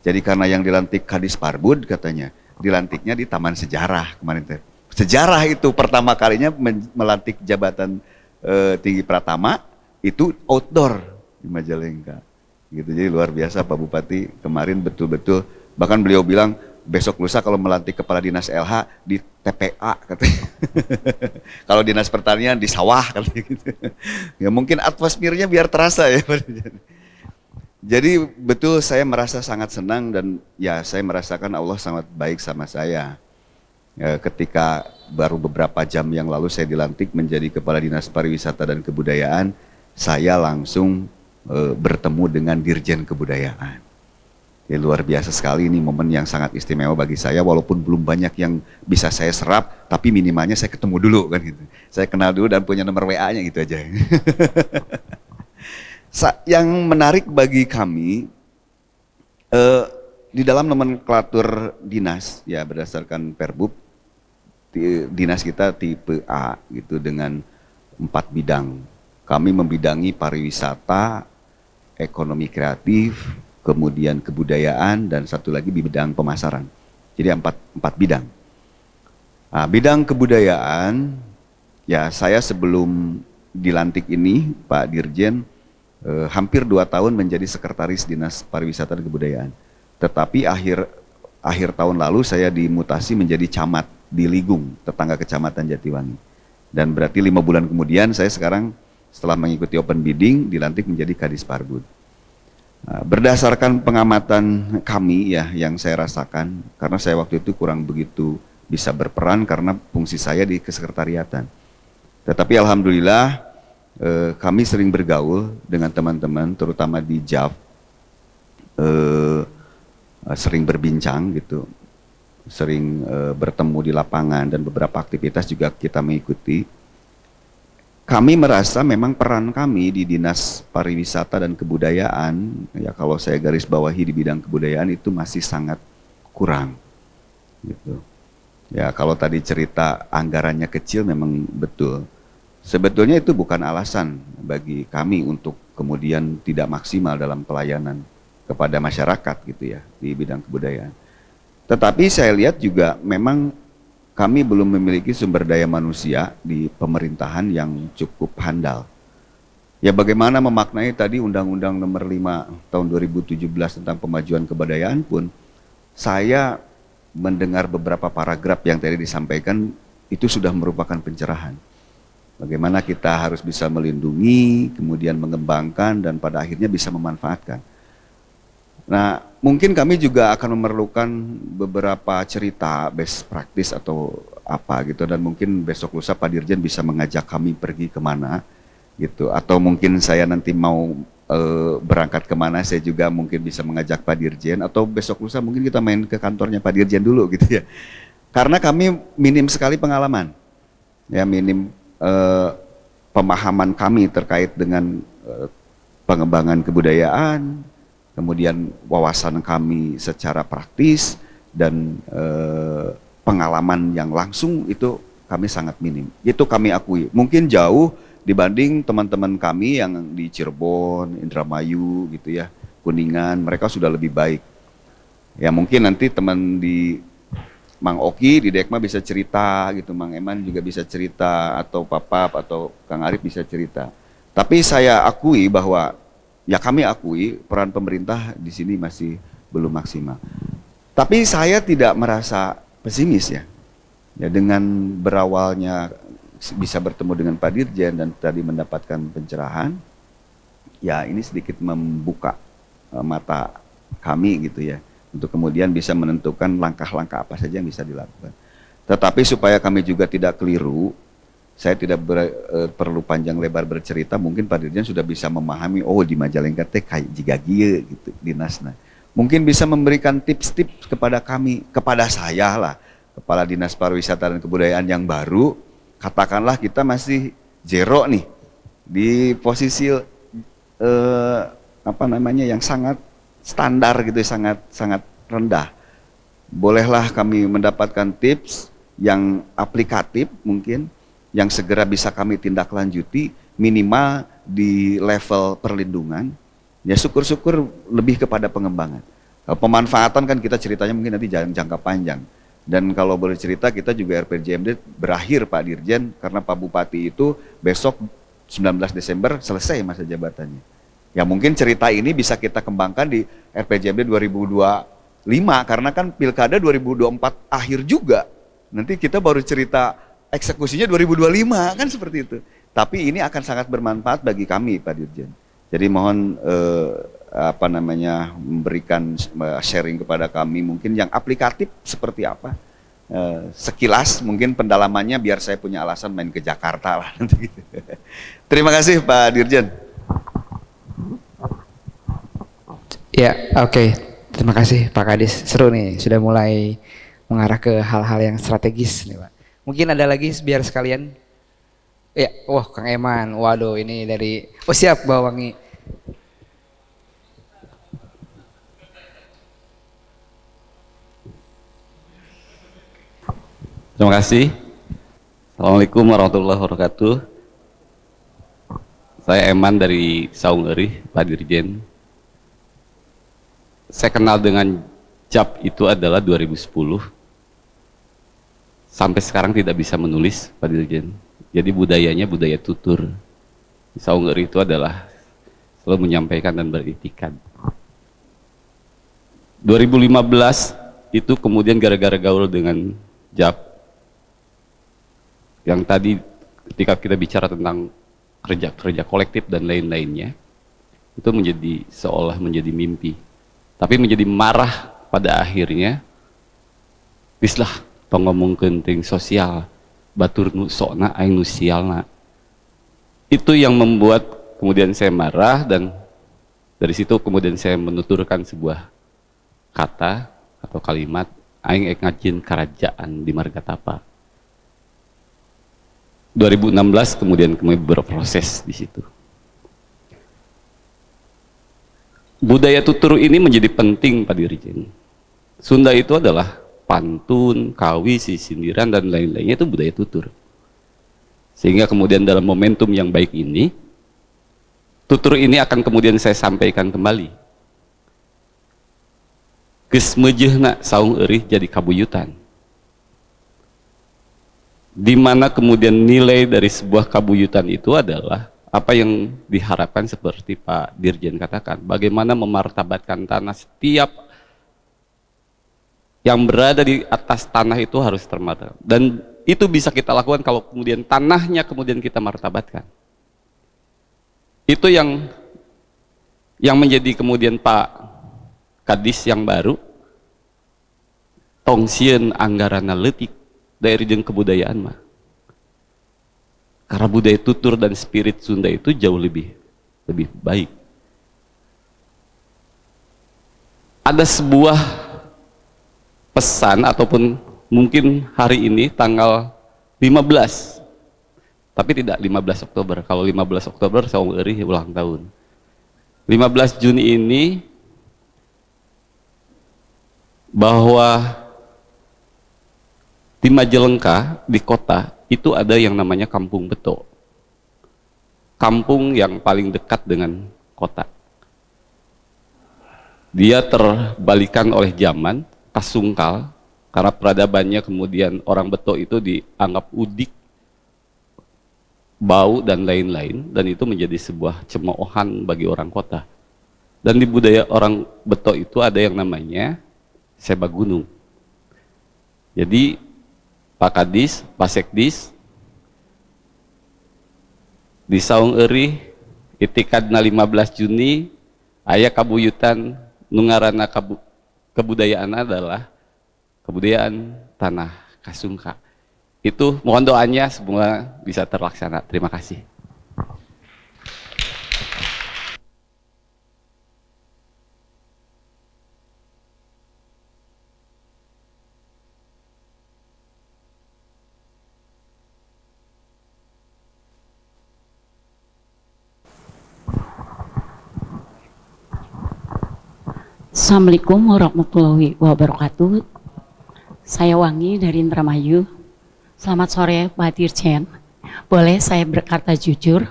Jadi karena yang dilantik Kadis Parbud katanya, dilantiknya di Taman Sejarah kemarin. Sejarah itu pertama kalinya melantik jabatan e, tinggi Pratama itu outdoor di Majalengka. Gitu. Jadi luar biasa Pak Bupati kemarin betul-betul bahkan beliau bilang besok lusa kalau melantik kepala dinas LH di TPA katanya. (laughs) kalau dinas pertanian di sawah katanya gitu. Ya mungkin atmosfernya biar terasa ya. (laughs) Jadi betul saya merasa sangat senang dan ya saya merasakan Allah sangat baik sama saya. Ya, ketika baru beberapa jam yang lalu saya dilantik menjadi Kepala Dinas Pariwisata dan Kebudayaan, saya langsung e, bertemu dengan Dirjen Kebudayaan. Ya luar biasa sekali ini momen yang sangat istimewa bagi saya walaupun belum banyak yang bisa saya serap tapi minimalnya saya ketemu dulu kan gitu. Saya kenal dulu dan punya nomor WA-nya gitu aja. (laughs) yang menarik bagi kami eh, di dalam nomenklatur dinas ya berdasarkan Perbup dinas kita tipe A gitu dengan empat bidang. Kami membidangi pariwisata, ekonomi kreatif, kemudian kebudayaan, dan satu lagi di bidang pemasaran. Jadi empat, empat bidang. Nah, bidang kebudayaan, ya saya sebelum dilantik ini Pak Dirjen eh, hampir dua tahun menjadi sekretaris Dinas Pariwisata dan Kebudayaan. Tetapi akhir akhir tahun lalu saya dimutasi menjadi camat di Ligung, tetangga kecamatan Jatiwangi. Dan berarti lima bulan kemudian saya sekarang setelah mengikuti open bidding dilantik menjadi Kadis Parbud. Eh, berdasarkan pengamatan kami ya yang saya rasakan karena saya waktu itu kurang begitu bisa berperan karena fungsi saya di kesekretariatan. Tetapi alhamdulillah eh, kami sering bergaul dengan teman-teman terutama di JAV eh, eh, sering berbincang gitu, sering eh, bertemu di lapangan dan beberapa aktivitas juga kita mengikuti kami merasa memang peran kami di dinas pariwisata dan kebudayaan ya kalau saya garis bawahi di bidang kebudayaan itu masih sangat kurang gitu ya kalau tadi cerita anggarannya kecil memang betul sebetulnya itu bukan alasan bagi kami untuk kemudian tidak maksimal dalam pelayanan kepada masyarakat gitu ya di bidang kebudayaan tetapi saya lihat juga memang kami belum memiliki sumber daya manusia di pemerintahan yang cukup handal. Ya bagaimana memaknai tadi Undang-Undang Nomor 5 tahun 2017 tentang pemajuan kebudayaan pun saya mendengar beberapa paragraf yang tadi disampaikan itu sudah merupakan pencerahan. Bagaimana kita harus bisa melindungi, kemudian mengembangkan dan pada akhirnya bisa memanfaatkan. Nah, mungkin kami juga akan memerlukan beberapa cerita best practice atau apa gitu dan mungkin besok lusa Pak Dirjen bisa mengajak kami pergi kemana gitu atau mungkin saya nanti mau e, berangkat kemana saya juga mungkin bisa mengajak Pak Dirjen atau besok lusa mungkin kita main ke kantornya Pak Dirjen dulu (laughs) gitu ya karena kami minim sekali pengalaman ya minim e, pemahaman kami terkait dengan e, pengembangan kebudayaan kemudian wawasan kami secara praktis dan eh, pengalaman yang langsung itu kami sangat minim. Itu kami akui. Mungkin jauh dibanding teman-teman kami yang di Cirebon, Indramayu gitu ya, Kuningan, mereka sudah lebih baik. Ya mungkin nanti teman di Mang Oki di Dekma bisa cerita gitu, Mang Eman juga bisa cerita atau Papap atau Kang Arif bisa cerita. Tapi saya akui bahwa ya kami akui peran pemerintah di sini masih belum maksimal. Tapi saya tidak merasa pesimis ya. Ya dengan berawalnya bisa bertemu dengan Pak Dirjen dan tadi mendapatkan pencerahan, ya ini sedikit membuka e, mata kami gitu ya untuk kemudian bisa menentukan langkah-langkah apa saja yang bisa dilakukan. Tetapi supaya kami juga tidak keliru, saya tidak ber, uh, perlu panjang lebar bercerita mungkin Pak Dirjen sudah bisa memahami oh di Majalengka teh kayak jika gie gitu dinasnya mungkin bisa memberikan tips-tips kepada kami kepada saya lah kepala dinas pariwisata dan kebudayaan yang baru katakanlah kita masih zero nih di posisi uh, apa namanya yang sangat standar gitu sangat sangat rendah bolehlah kami mendapatkan tips yang aplikatif mungkin yang segera bisa kami tindak lanjuti minimal di level perlindungan ya syukur-syukur lebih kepada pengembangan eh, pemanfaatan kan kita ceritanya mungkin nanti jangka panjang dan kalau boleh cerita kita juga RPJMD berakhir Pak Dirjen karena Pak Bupati itu besok 19 Desember selesai masa jabatannya ya mungkin cerita ini bisa kita kembangkan di RPJMD 2025 karena kan pilkada 2024 akhir juga nanti kita baru cerita eksekusinya 2025 kan seperti itu. Tapi ini akan sangat bermanfaat bagi kami Pak Dirjen. Jadi mohon eh, apa namanya memberikan eh, sharing kepada kami mungkin yang aplikatif seperti apa. Eh, sekilas mungkin pendalamannya biar saya punya alasan main ke Jakarta lah nanti. (laughs) Terima kasih Pak Dirjen. Ya, oke. Okay. Terima kasih Pak Kadis. Seru nih, sudah mulai mengarah ke hal-hal yang strategis nih, Pak. Mungkin ada lagi biar sekalian. Ya, wah Kang Eman, waduh ini dari, oh siap Bawangi. Terima kasih. Assalamualaikum warahmatullahi wabarakatuh. Saya Eman dari Saungeri, Pak Dirjen. Saya kenal dengan cap itu adalah 2010 sampai sekarang tidak bisa menulis Pak Dirjen. Jadi budayanya budaya tutur. Saunger itu adalah selalu menyampaikan dan beritikan. 2015 itu kemudian gara-gara gaul dengan Jap yang tadi ketika kita bicara tentang kerja-kerja kolektif dan lain-lainnya itu menjadi seolah menjadi mimpi tapi menjadi marah pada akhirnya bislah pengomong genting sosial batur nu sokna aing nu sialna itu yang membuat kemudian saya marah dan dari situ kemudian saya menuturkan sebuah kata atau kalimat aing ek ngajin kerajaan di Margatapa 2016 kemudian kami berproses di situ budaya tutur ini menjadi penting Pak Dirjen Sunda itu adalah pantun, kawisi, sindiran, dan lain-lainnya itu budaya tutur. Sehingga kemudian dalam momentum yang baik ini, tutur ini akan kemudian saya sampaikan kembali. Gesmejehna saung erih jadi kabuyutan. Di mana kemudian nilai dari sebuah kabuyutan itu adalah apa yang diharapkan seperti Pak Dirjen katakan, bagaimana memartabatkan tanah setiap yang berada di atas tanah itu harus termartabat. Dan itu bisa kita lakukan kalau kemudian tanahnya kemudian kita martabatkan. Itu yang yang menjadi kemudian Pak Kadis yang baru tongsien anggaran analitik dari jeng kebudayaan mah. Karena budaya tutur dan spirit Sunda itu jauh lebih lebih baik. Ada sebuah pesan ataupun mungkin hari ini tanggal 15 tapi tidak 15 Oktober kalau 15 Oktober saya eri ulang tahun 15 Juni ini bahwa di Majalengka di kota itu ada yang namanya Kampung Beto kampung yang paling dekat dengan kota dia terbalikan oleh zaman kasungkal karena peradabannya kemudian orang Beto itu dianggap udik, bau dan lain-lain dan itu menjadi sebuah cemoohan bagi orang kota. Dan di budaya orang Beto itu ada yang namanya seba gunung. Jadi Pak Kadis, Pak Sekdis, di Saung Eri, itikadna 15 Juni, ayah kabuyutan nungarana kabu, kebudayaan adalah kebudayaan tanah Kasungka. Itu mohon doanya semoga bisa terlaksana. Terima kasih. Assalamualaikum warahmatullahi wabarakatuh. Saya Wangi dari Indramayu. Selamat sore Pak Dirjen. Boleh saya berkata jujur? (laughs)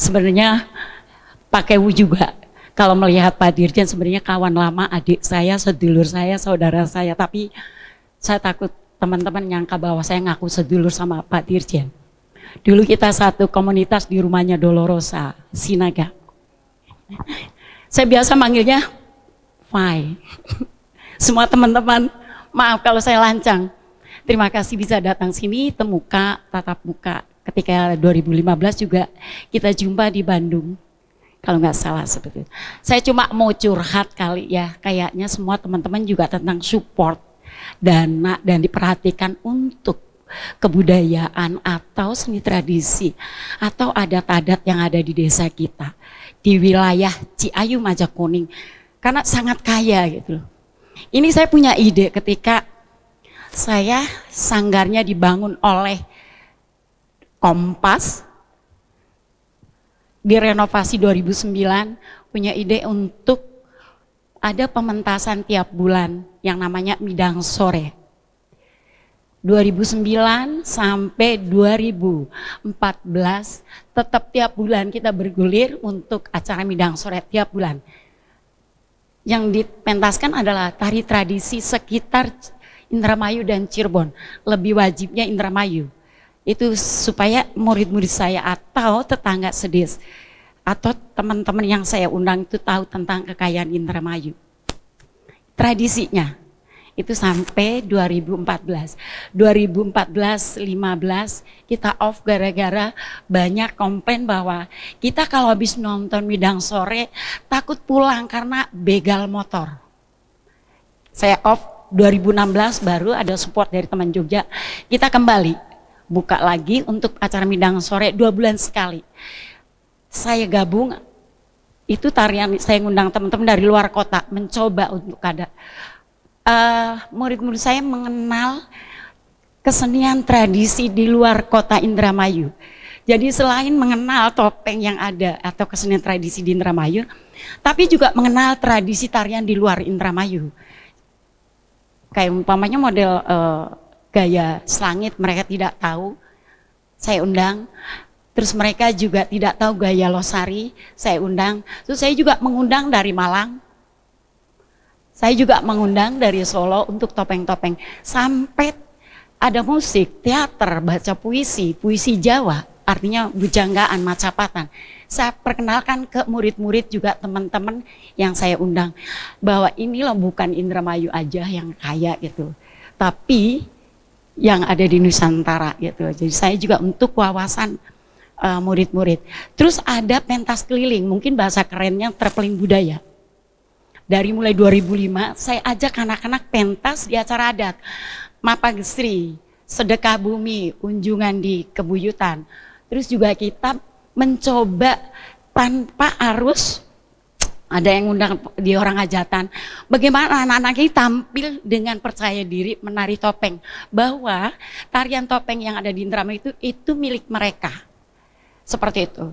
sebenarnya pakai wu juga. Kalau melihat Pak Dirjen sebenarnya kawan lama adik saya, sedulur saya, saudara saya. Tapi saya takut teman-teman nyangka bahwa saya ngaku sedulur sama Pak Dirjen. Dulu kita satu komunitas di rumahnya Dolorosa, Sinaga saya biasa manggilnya Fai. Semua teman-teman, maaf kalau saya lancang. Terima kasih bisa datang sini, temuka, tatap muka. Ketika 2015 juga kita jumpa di Bandung. Kalau nggak salah seperti itu. Saya cuma mau curhat kali ya, kayaknya semua teman-teman juga tentang support dana dan diperhatikan untuk kebudayaan atau seni tradisi atau adat-adat yang ada di desa kita di wilayah Ciayu Majakuning, karena sangat kaya gitu loh. Ini saya punya ide ketika saya sanggarnya dibangun oleh Kompas direnovasi 2009 punya ide untuk ada pementasan tiap bulan yang namanya midang sore 2009 sampai 2014 tetap tiap bulan kita bergulir untuk acara midang sore tiap bulan. Yang dipentaskan adalah tari tradisi sekitar Indramayu dan Cirebon. Lebih wajibnya Indramayu. Itu supaya murid-murid saya atau tetangga sedis atau teman-teman yang saya undang itu tahu tentang kekayaan Indramayu. Tradisinya itu sampai 2014. 2014 15 kita off gara-gara banyak komplain bahwa kita kalau habis nonton Midang Sore takut pulang karena begal motor. Saya off 2016 baru ada support dari teman Jogja. Kita kembali buka lagi untuk acara Midang Sore dua bulan sekali. Saya gabung itu tarian saya ngundang teman-teman dari luar kota mencoba untuk ada Eh, murid-murid uh, saya mengenal kesenian tradisi di luar kota Indramayu. Jadi selain mengenal topeng yang ada atau kesenian tradisi di Indramayu, tapi juga mengenal tradisi tarian di luar Indramayu. Kayak umpamanya model uh, gaya selangit mereka tidak tahu, saya undang. Terus mereka juga tidak tahu gaya losari, saya undang. Terus saya juga mengundang dari Malang, saya juga mengundang dari Solo untuk topeng-topeng. Sampai ada musik, teater, baca puisi, puisi Jawa, artinya bujanggaan, macapatan. Saya perkenalkan ke murid-murid juga teman-teman yang saya undang. Bahwa ini loh bukan Indramayu aja yang kaya gitu. Tapi yang ada di Nusantara gitu. Jadi saya juga untuk wawasan eh, murid-murid. Uh, Terus ada pentas keliling, mungkin bahasa kerennya traveling budaya dari mulai 2005, saya ajak anak-anak pentas di acara adat. Mapa Gesri, Sedekah Bumi, Unjungan di Kebuyutan. Terus juga kita mencoba tanpa arus ada yang undang di orang ajatan, Bagaimana anak-anak ini tampil dengan percaya diri menari topeng. Bahwa tarian topeng yang ada di Indramayu itu, itu milik mereka. Seperti itu.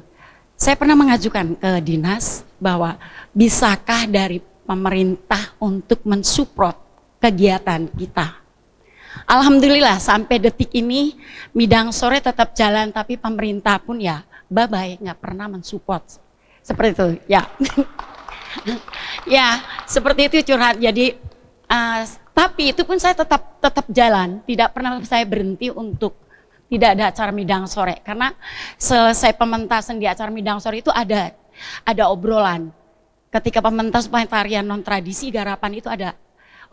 Saya pernah mengajukan ke dinas bahwa bisakah dari pemerintah untuk mensupport kegiatan kita. Alhamdulillah sampai detik ini midang sore tetap jalan tapi pemerintah pun ya bye-bye nggak pernah mensupport. Seperti itu ya. (laughs) ya seperti itu curhat jadi uh, tapi itu pun saya tetap tetap jalan tidak pernah saya berhenti untuk tidak ada acara midang sore karena selesai pementasan di acara midang sore itu ada ada obrolan ketika pemerintah tarian non tradisi garapan itu ada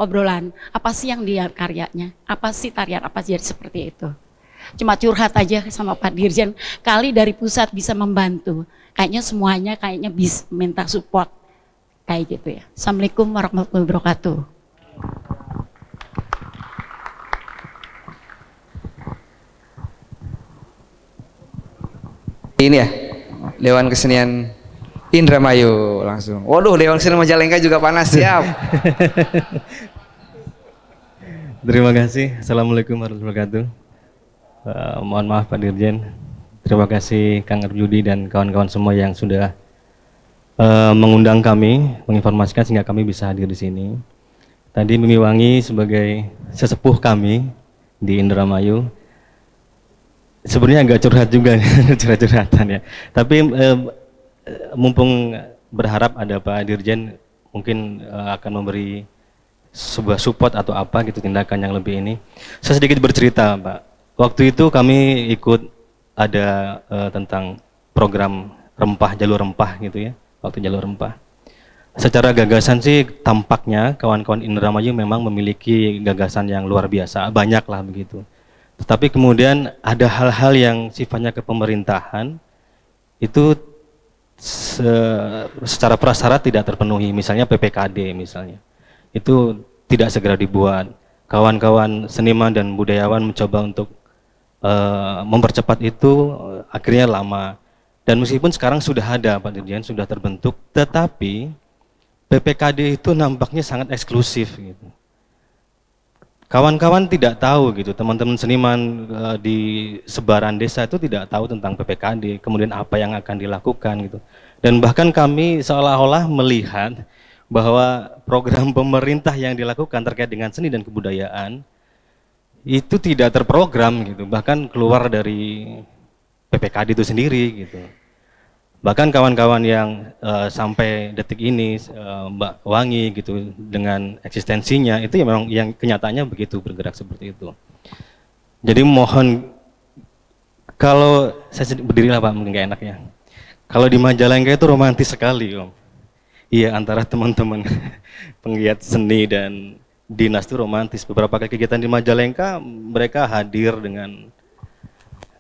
obrolan apa sih yang dia karyanya apa sih tarian apa jadi seperti itu cuma curhat aja sama Pak Dirjen kali dari pusat bisa membantu kayaknya semuanya kayaknya bisa minta support kayak gitu ya Assalamualaikum warahmatullahi wabarakatuh ini ya Dewan Kesenian Indramayu langsung. Waduh, Dewan Sinema Majalengka juga panas, siap. (laughs) Terima kasih. Assalamualaikum warahmatullahi wabarakatuh. Uh, mohon maaf Pak Dirjen. Terima kasih Kang Arjudi dan kawan-kawan semua yang sudah uh, mengundang kami, menginformasikan sehingga kami bisa hadir di sini. Tadi Mimi Wangi sebagai sesepuh kami di Indramayu sebenarnya agak curhat juga (laughs) curhat-curhatan ya. Tapi uh, Eh, mumpung berharap ada Pak Dirjen mungkin uh, akan memberi sebuah support atau apa gitu tindakan yang lebih ini. Saya sedikit bercerita, Pak. Waktu itu kami ikut ada uh, tentang program rempah jalur rempah gitu ya, waktu jalur rempah. Secara gagasan sih tampaknya kawan-kawan Indramayu memang memiliki gagasan yang luar biasa, banyak lah begitu. Tetapi kemudian ada hal-hal yang sifatnya kepemerintahan itu se secara prasyarat tidak terpenuhi, misalnya PPKD misalnya. Itu tidak segera dibuat. Kawan-kawan seniman dan budayawan mencoba untuk uh, mempercepat itu uh, akhirnya lama. Dan meskipun sekarang sudah ada Pak Dirjen, sudah terbentuk, tetapi PPKD itu nampaknya sangat eksklusif gitu kawan-kawan tidak tahu gitu, teman-teman seniman uh, di sebaran desa itu tidak tahu tentang PPKD, kemudian apa yang akan dilakukan gitu. Dan bahkan kami seolah-olah melihat bahwa program pemerintah yang dilakukan terkait dengan seni dan kebudayaan itu tidak terprogram gitu, bahkan keluar dari PPKD itu sendiri gitu bahkan kawan-kawan yang uh, sampai detik ini uh, Mbak Wangi gitu dengan eksistensinya itu ya memang yang kenyataannya begitu bergerak seperti itu. Jadi mohon kalau saya berdirilah Pak mungkin gak enak ya Kalau di Majalengka itu romantis sekali Om. Iya antara teman-teman (laughs) penggiat seni dan dinas itu romantis. Beberapa kali kegiatan di Majalengka mereka hadir dengan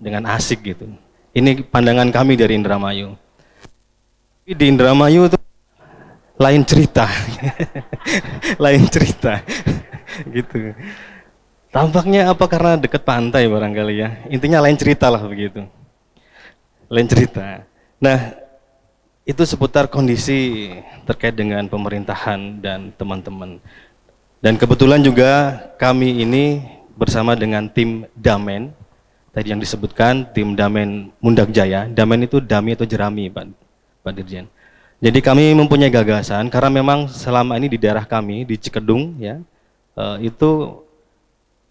dengan asik gitu. Ini pandangan kami dari Indramayu di Indramayu itu lain cerita (laughs) lain cerita (laughs) gitu tampaknya apa karena dekat pantai barangkali ya intinya lain cerita lah begitu lain cerita nah itu seputar kondisi terkait dengan pemerintahan dan teman-teman dan kebetulan juga kami ini bersama dengan tim Damen tadi yang disebutkan tim Damen Mundak Jaya Damen itu dami atau jerami Pak Pak Dirjen. Jadi kami mempunyai gagasan karena memang selama ini di daerah kami di Cikedung ya eh, itu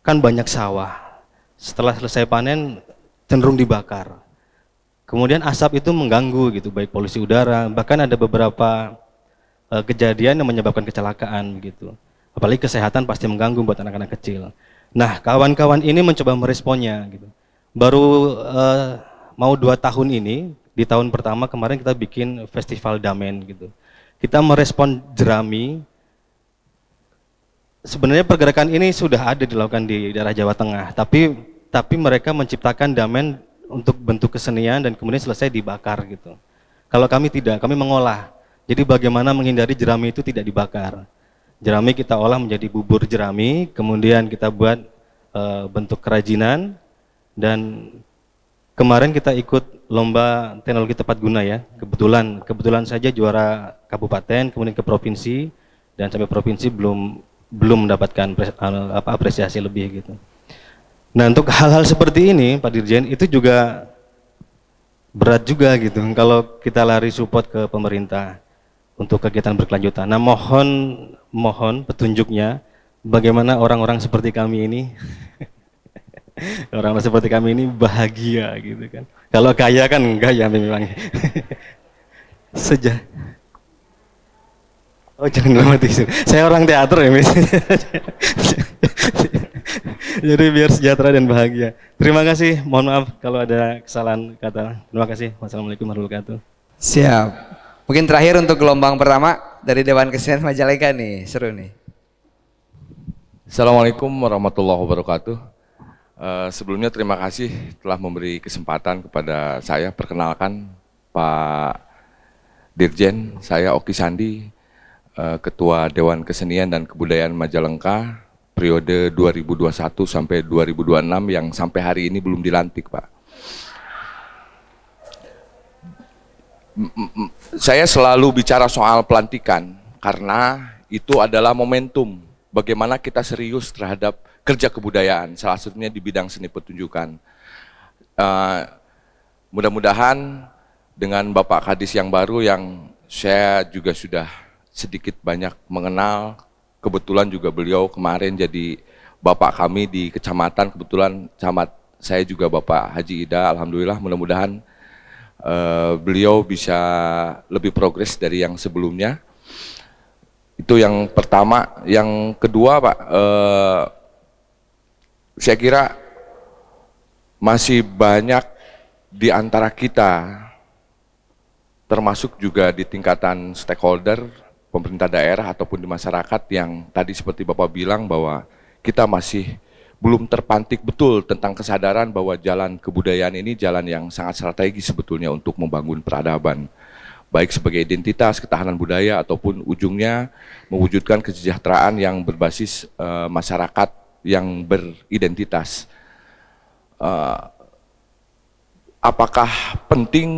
kan banyak sawah. Setelah selesai panen cenderung dibakar. Kemudian asap itu mengganggu gitu baik polusi udara bahkan ada beberapa eh, kejadian yang menyebabkan kecelakaan begitu. Apalagi kesehatan pasti mengganggu buat anak-anak kecil. Nah kawan-kawan ini mencoba meresponnya gitu. Baru eh, mau dua tahun ini di tahun pertama kemarin kita bikin festival damen gitu. Kita merespon jerami. Sebenarnya pergerakan ini sudah ada dilakukan di daerah Jawa Tengah, tapi tapi mereka menciptakan damen untuk bentuk kesenian dan kemudian selesai dibakar gitu. Kalau kami tidak, kami mengolah. Jadi bagaimana menghindari jerami itu tidak dibakar. Jerami kita olah menjadi bubur jerami, kemudian kita buat e, bentuk kerajinan dan kemarin kita ikut lomba teknologi tepat guna ya. Kebetulan kebetulan saja juara kabupaten, kemudian ke provinsi dan sampai provinsi belum belum mendapatkan anu, apa apresiasi lebih gitu. Nah, untuk hal-hal seperti ini Pak Dirjen itu juga berat juga gitu kalau kita lari support ke pemerintah untuk kegiatan berkelanjutan. Nah mohon mohon petunjuknya bagaimana orang-orang seperti kami ini Orang seperti kami ini bahagia gitu kan. Kalau kaya kan enggak ya memang. Sejak Oh jangan dramatis. Saya orang teater ya, mis Jadi biar sejahtera dan bahagia. Terima kasih. Mohon maaf kalau ada kesalahan kata. Terima kasih. Wassalamualaikum warahmatullahi wabarakatuh. Siap. Mungkin terakhir untuk gelombang pertama dari Dewan Kesenian Majalengka nih. Seru nih. Assalamualaikum warahmatullahi wabarakatuh. Eh, sebelumnya terima kasih telah memberi kesempatan kepada saya. Perkenalkan Pak Dirjen, saya Oki Sandi, eh, Ketua Dewan Kesenian dan Kebudayaan Majalengka periode 2021 sampai 2026 yang sampai hari ini belum dilantik, Pak. Saya selalu bicara soal pelantikan karena itu adalah momentum bagaimana kita serius terhadap kerja kebudayaan, salah satunya di bidang seni pertunjukan. Uh, Mudah-mudahan dengan Bapak Kadis yang baru yang saya juga sudah sedikit banyak mengenal, kebetulan juga beliau kemarin jadi Bapak kami di kecamatan, kebetulan camat saya juga Bapak Haji Ida, Alhamdulillah mudah-mudahan uh, beliau bisa lebih progres dari yang sebelumnya. Itu yang pertama. Yang kedua Pak, uh, saya kira masih banyak di antara kita, termasuk juga di tingkatan stakeholder, pemerintah daerah ataupun di masyarakat yang tadi seperti Bapak bilang bahwa kita masih belum terpantik betul tentang kesadaran bahwa jalan kebudayaan ini jalan yang sangat strategis sebetulnya untuk membangun peradaban. Baik sebagai identitas, ketahanan budaya, ataupun ujungnya mewujudkan kesejahteraan yang berbasis e, masyarakat yang beridentitas. Uh, apakah penting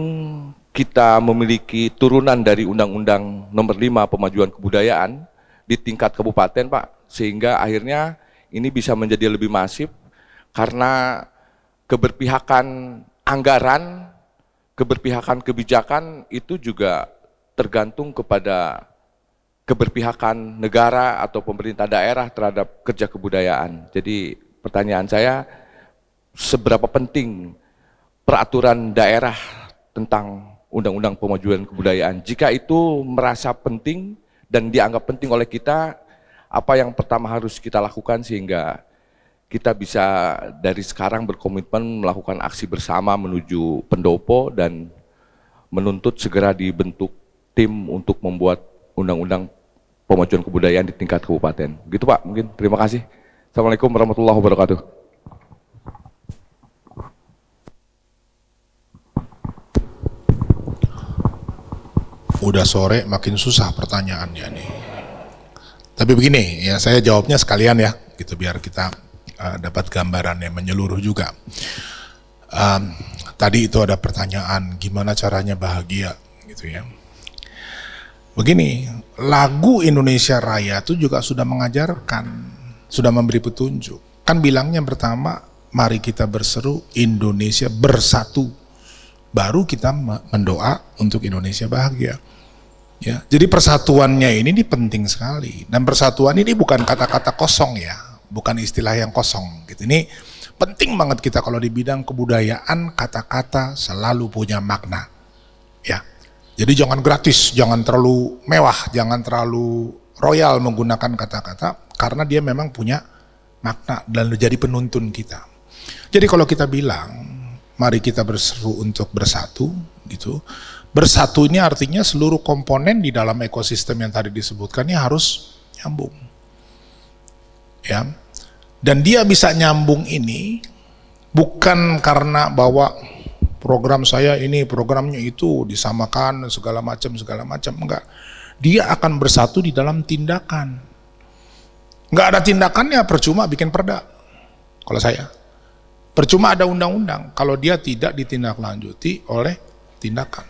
kita memiliki turunan dari Undang-Undang Nomor 5 Pemajuan Kebudayaan di tingkat kabupaten, Pak, sehingga akhirnya ini bisa menjadi lebih masif karena keberpihakan anggaran, keberpihakan kebijakan itu juga tergantung kepada keberpihakan negara atau pemerintah daerah terhadap kerja kebudayaan. Jadi pertanyaan saya, seberapa penting peraturan daerah tentang undang-undang pemajuan kebudayaan? Jika itu merasa penting dan dianggap penting oleh kita, apa yang pertama harus kita lakukan sehingga kita bisa dari sekarang berkomitmen melakukan aksi bersama menuju pendopo dan menuntut segera dibentuk tim untuk membuat undang-undang pemajuan kebudayaan di tingkat kabupaten. Gitu Pak, mungkin terima kasih. Assalamualaikum warahmatullahi wabarakatuh. Udah sore makin susah pertanyaannya nih. Tapi begini, ya saya jawabnya sekalian ya, gitu biar kita uh, dapat gambaran yang menyeluruh juga. Um, tadi itu ada pertanyaan gimana caranya bahagia, gitu ya Begini, lagu Indonesia Raya itu juga sudah mengajarkan, sudah memberi petunjuk. Kan bilangnya pertama, mari kita berseru Indonesia bersatu. Baru kita mendoa untuk Indonesia bahagia. Ya, jadi persatuannya ini, ini penting sekali. Dan persatuan ini bukan kata-kata kosong ya, bukan istilah yang kosong. Gitu. Ini penting banget kita kalau di bidang kebudayaan kata-kata selalu punya makna. Ya. Jadi jangan gratis, jangan terlalu mewah, jangan terlalu royal menggunakan kata-kata karena dia memang punya makna dan menjadi penuntun kita. Jadi kalau kita bilang mari kita berseru untuk bersatu gitu. Bersatu ini artinya seluruh komponen di dalam ekosistem yang tadi disebutkan ini harus nyambung. Ya. Dan dia bisa nyambung ini bukan karena bahwa program saya ini, programnya itu disamakan segala macam segala macam enggak. Dia akan bersatu di dalam tindakan. Enggak ada tindakannya percuma bikin perda. Kalau saya percuma ada undang-undang kalau dia tidak ditindaklanjuti oleh tindakan.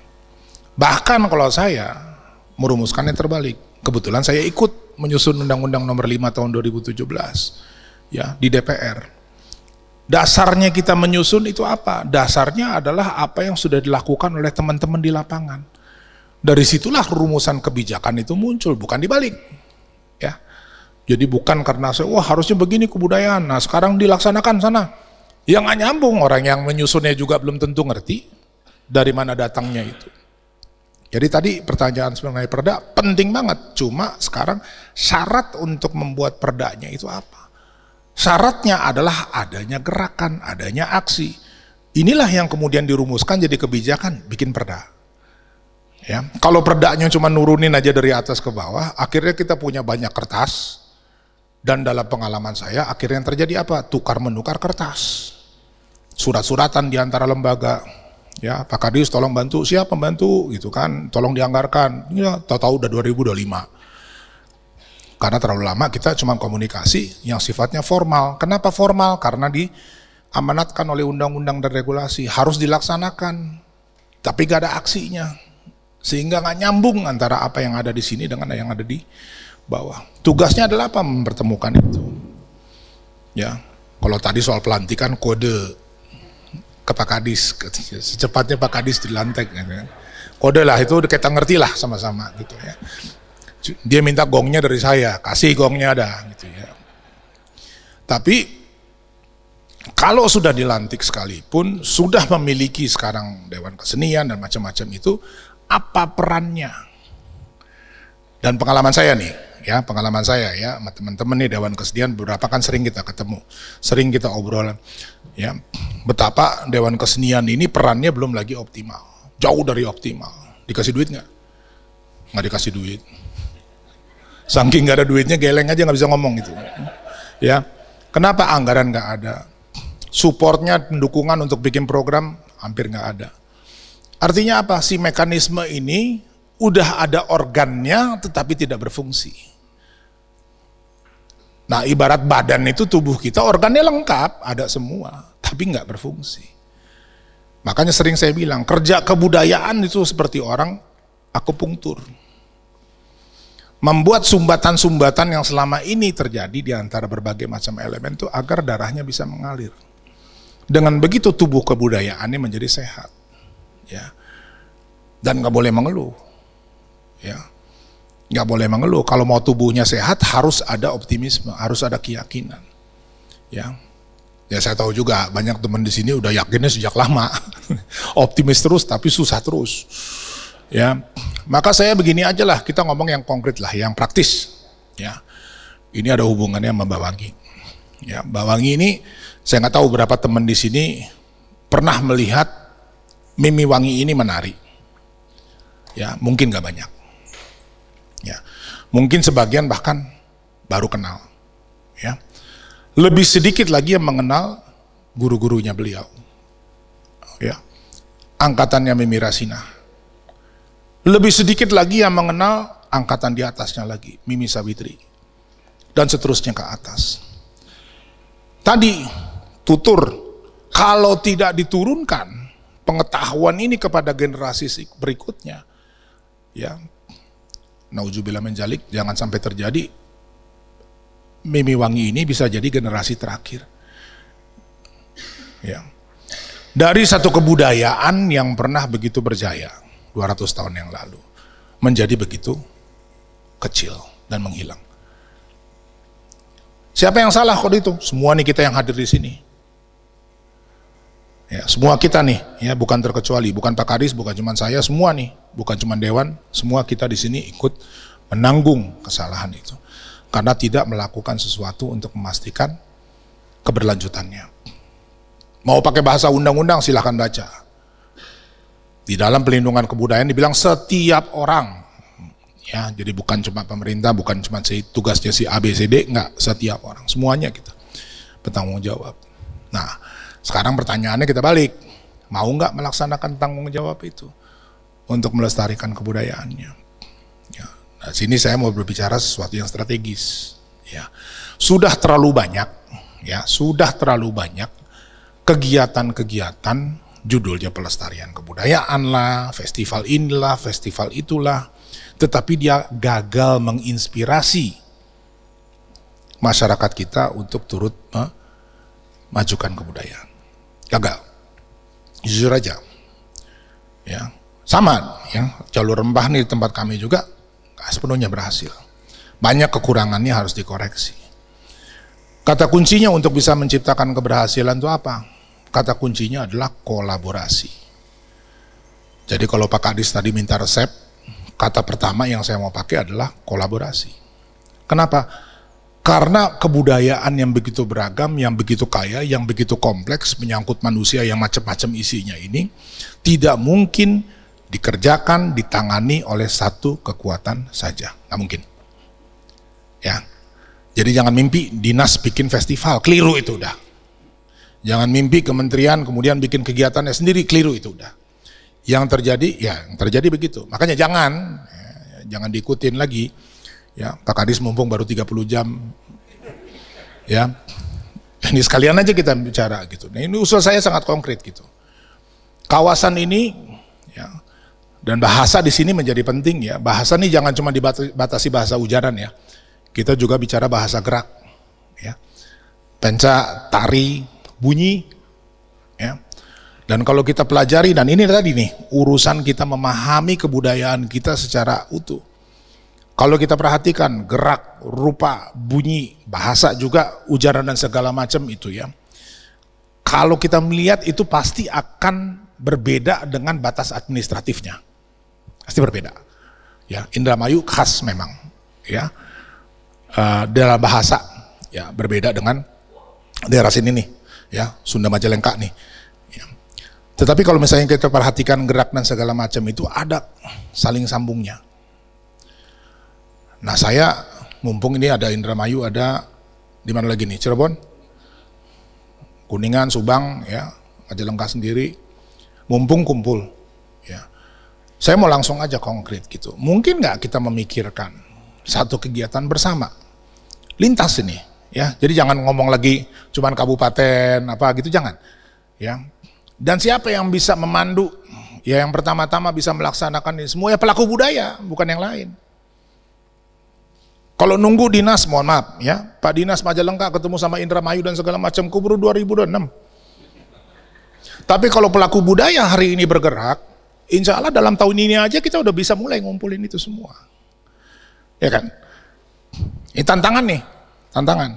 Bahkan kalau saya merumuskannya terbalik. Kebetulan saya ikut menyusun undang-undang nomor 5 tahun 2017 ya di DPR Dasarnya kita menyusun itu apa? Dasarnya adalah apa yang sudah dilakukan oleh teman-teman di lapangan. Dari situlah rumusan kebijakan itu muncul, bukan dibalik. Ya. Jadi bukan karena saya, wah harusnya begini kebudayaan, nah sekarang dilaksanakan sana. Yang nggak nyambung, orang yang menyusunnya juga belum tentu ngerti dari mana datangnya itu. Jadi tadi pertanyaan mengenai perda penting banget, cuma sekarang syarat untuk membuat perdanya itu apa? Syaratnya adalah adanya gerakan, adanya aksi. Inilah yang kemudian dirumuskan jadi kebijakan, bikin perda. Ya, kalau perdanya cuma nurunin aja dari atas ke bawah, akhirnya kita punya banyak kertas. Dan dalam pengalaman saya, akhirnya yang terjadi apa? Tukar menukar kertas, surat-suratan di antara lembaga. Ya, Pak Kadis tolong bantu, siapa membantu? gitu kan, tolong dianggarkan. Ya, tahu-tahu udah 2025. Karena terlalu lama kita cuma komunikasi yang sifatnya formal. Kenapa formal? Karena diamanatkan oleh undang-undang dan regulasi. Harus dilaksanakan. Tapi gak ada aksinya. Sehingga nggak nyambung antara apa yang ada di sini dengan yang ada di bawah. Tugasnya adalah apa? Mempertemukan itu. Ya, kalau tadi soal pelantikan kode ke Pak Kadis, secepatnya Pak Kadis dilantik. Ya. Kan. Kode lah itu kita ngerti lah sama-sama gitu ya. Dia minta gongnya dari saya, kasih gongnya ada gitu ya. Tapi kalau sudah dilantik sekalipun, sudah memiliki sekarang Dewan Kesenian dan macam-macam itu, apa perannya? Dan pengalaman saya nih, ya pengalaman saya ya teman-teman nih Dewan Kesenian berapa kan sering kita ketemu, sering kita obrol, ya betapa Dewan Kesenian ini perannya belum lagi optimal, jauh dari optimal. Dikasih duit nggak? Nggak dikasih duit Saking nggak ada duitnya geleng aja nggak bisa ngomong gitu. Ya, kenapa anggaran nggak ada? Supportnya, pendukungan untuk bikin program hampir nggak ada. Artinya apa? Si mekanisme ini udah ada organnya tetapi tidak berfungsi. Nah ibarat badan itu tubuh kita organnya lengkap, ada semua, tapi nggak berfungsi. Makanya sering saya bilang, kerja kebudayaan itu seperti orang aku pungtur membuat sumbatan-sumbatan yang selama ini terjadi di antara berbagai macam elemen itu agar darahnya bisa mengalir. Dengan begitu tubuh kebudayaannya menjadi sehat. Ya. Dan nggak boleh mengeluh. Ya. Nggak boleh mengeluh. Kalau mau tubuhnya sehat harus ada optimisme, harus ada keyakinan. Ya. Ya saya tahu juga banyak teman di sini udah yakinnya sejak lama. (laughs) Optimis terus tapi susah terus Ya, maka saya begini aja lah kita ngomong yang konkret lah, yang praktis. Ya, ini ada hubungannya sama Bawangi. Ya, Bawangi ini saya nggak tahu berapa teman di sini pernah melihat Mimi Wangi ini menari. Ya, mungkin nggak banyak. Ya, mungkin sebagian bahkan baru kenal. Ya, lebih sedikit lagi yang mengenal guru-gurunya beliau. Ya, angkatannya Mimi Rasina lebih sedikit lagi yang mengenal angkatan di atasnya lagi, Mimi Sawitri. Dan seterusnya ke atas. Tadi tutur, kalau tidak diturunkan pengetahuan ini kepada generasi berikutnya, ya, naujubillah menjalik, jangan sampai terjadi Mimi Wangi ini bisa jadi generasi terakhir. Ya. Dari satu kebudayaan yang pernah begitu berjaya. 200 tahun yang lalu menjadi begitu kecil dan menghilang. Siapa yang salah kok itu? Semua nih kita yang hadir di sini. Ya, semua kita nih, ya bukan terkecuali, bukan Pak Karis, bukan cuma saya, semua nih, bukan cuma dewan, semua kita di sini ikut menanggung kesalahan itu. Karena tidak melakukan sesuatu untuk memastikan keberlanjutannya. Mau pakai bahasa undang-undang silahkan baca. Di dalam pelindungan kebudayaan dibilang setiap orang. Ya, jadi bukan cuma pemerintah, bukan cuma si, tugasnya si ABCD, nggak setiap orang, semuanya kita bertanggung jawab. Nah, sekarang pertanyaannya kita balik. Mau nggak melaksanakan tanggung jawab itu untuk melestarikan kebudayaannya? Ya. Nah, sini saya mau berbicara sesuatu yang strategis. Ya, sudah terlalu banyak, ya, sudah terlalu banyak kegiatan-kegiatan judulnya pelestarian kebudayaan lah, festival inilah, festival itulah, tetapi dia gagal menginspirasi masyarakat kita untuk turut memajukan eh, kebudayaan. Gagal. Jujur aja. Ya. Sama ya, jalur rempah nih di tempat kami juga sepenuhnya berhasil. Banyak kekurangannya harus dikoreksi. Kata kuncinya untuk bisa menciptakan keberhasilan itu apa? kata kuncinya adalah kolaborasi. Jadi kalau Pak Kadis tadi minta resep, kata pertama yang saya mau pakai adalah kolaborasi. Kenapa? Karena kebudayaan yang begitu beragam, yang begitu kaya, yang begitu kompleks, menyangkut manusia yang macam-macam isinya ini, tidak mungkin dikerjakan, ditangani oleh satu kekuatan saja. Nggak mungkin. Ya, jadi jangan mimpi dinas bikin festival, keliru itu udah. Jangan mimpi kementerian kemudian bikin kegiatannya sendiri keliru itu udah. Yang terjadi ya yang terjadi begitu. Makanya jangan ya, jangan diikutin lagi. Ya, Pak Kadis mumpung baru 30 jam. Ya. Ini sekalian aja kita bicara gitu. Nah, ini usul saya sangat konkret gitu. Kawasan ini ya dan bahasa di sini menjadi penting ya. Bahasa ini jangan cuma dibatasi bahasa ujaran ya. Kita juga bicara bahasa gerak ya. Pencak tari, bunyi, ya. Dan kalau kita pelajari, dan ini tadi nih, urusan kita memahami kebudayaan kita secara utuh. Kalau kita perhatikan gerak, rupa, bunyi, bahasa juga, ujaran dan segala macam itu ya. Kalau kita melihat itu pasti akan berbeda dengan batas administratifnya. Pasti berbeda. Ya, Indramayu khas memang. Ya, uh, dalam bahasa ya berbeda dengan daerah sini nih ya Sunda Majalengka nih. Ya. Tetapi kalau misalnya kita perhatikan gerak dan segala macam itu ada saling sambungnya. Nah saya mumpung ini ada Indramayu, ada di mana lagi nih Cirebon, Kuningan, Subang, ya Majalengka sendiri, mumpung kumpul. Ya. Saya mau langsung aja konkret gitu. Mungkin nggak kita memikirkan satu kegiatan bersama lintas ini Ya, jadi jangan ngomong lagi cuman kabupaten apa gitu jangan. Ya. Dan siapa yang bisa memandu? Ya yang pertama-tama bisa melaksanakan ini semua ya pelaku budaya, bukan yang lain. Kalau nunggu dinas, mohon maaf ya, Pak Dinas Majalengka ketemu sama Indra Mayu dan segala macam kubur 2006. Tapi kalau pelaku budaya hari ini bergerak, insya Allah dalam tahun ini aja kita udah bisa mulai ngumpulin itu semua. Ya kan? Ini tantangan nih, tantangan.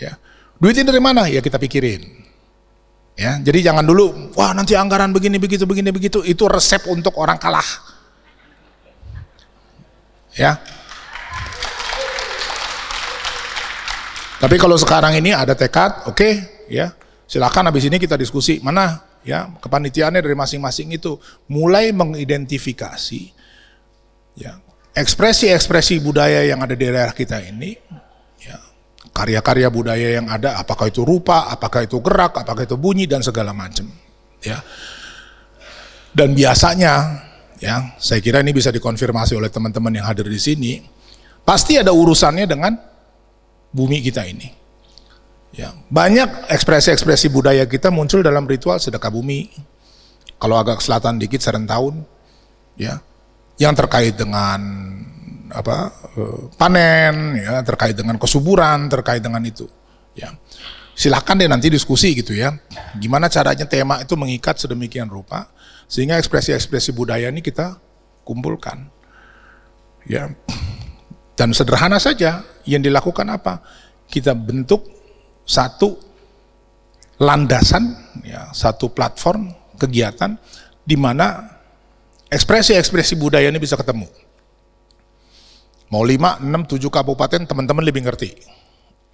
Ya. Duitnya dari mana? Ya kita pikirin. Ya, jadi jangan dulu, wah nanti anggaran begini begitu begini begitu, itu resep untuk orang kalah. Ya. Tapi kalau sekarang ini ada tekad, oke, okay, ya. Silakan habis ini kita diskusi mana ya kepanitiaannya dari masing-masing itu mulai mengidentifikasi ya ekspresi-ekspresi budaya yang ada di daerah kita ini karya-karya budaya yang ada, apakah itu rupa, apakah itu gerak, apakah itu bunyi dan segala macam, ya. Dan biasanya, ya, saya kira ini bisa dikonfirmasi oleh teman-teman yang hadir di sini, pasti ada urusannya dengan bumi kita ini. Ya, banyak ekspresi-ekspresi budaya kita muncul dalam ritual sedekah bumi. Kalau agak selatan dikit serentahun, ya, yang terkait dengan apa eh, panen ya terkait dengan kesuburan terkait dengan itu ya silahkan deh nanti diskusi gitu ya gimana caranya tema itu mengikat sedemikian rupa sehingga ekspresi-ekspresi budaya ini kita kumpulkan ya dan sederhana saja yang dilakukan apa kita bentuk satu landasan ya satu platform kegiatan di mana ekspresi-ekspresi budaya ini bisa ketemu Mau 5, 6, 7 kabupaten teman-teman lebih ngerti.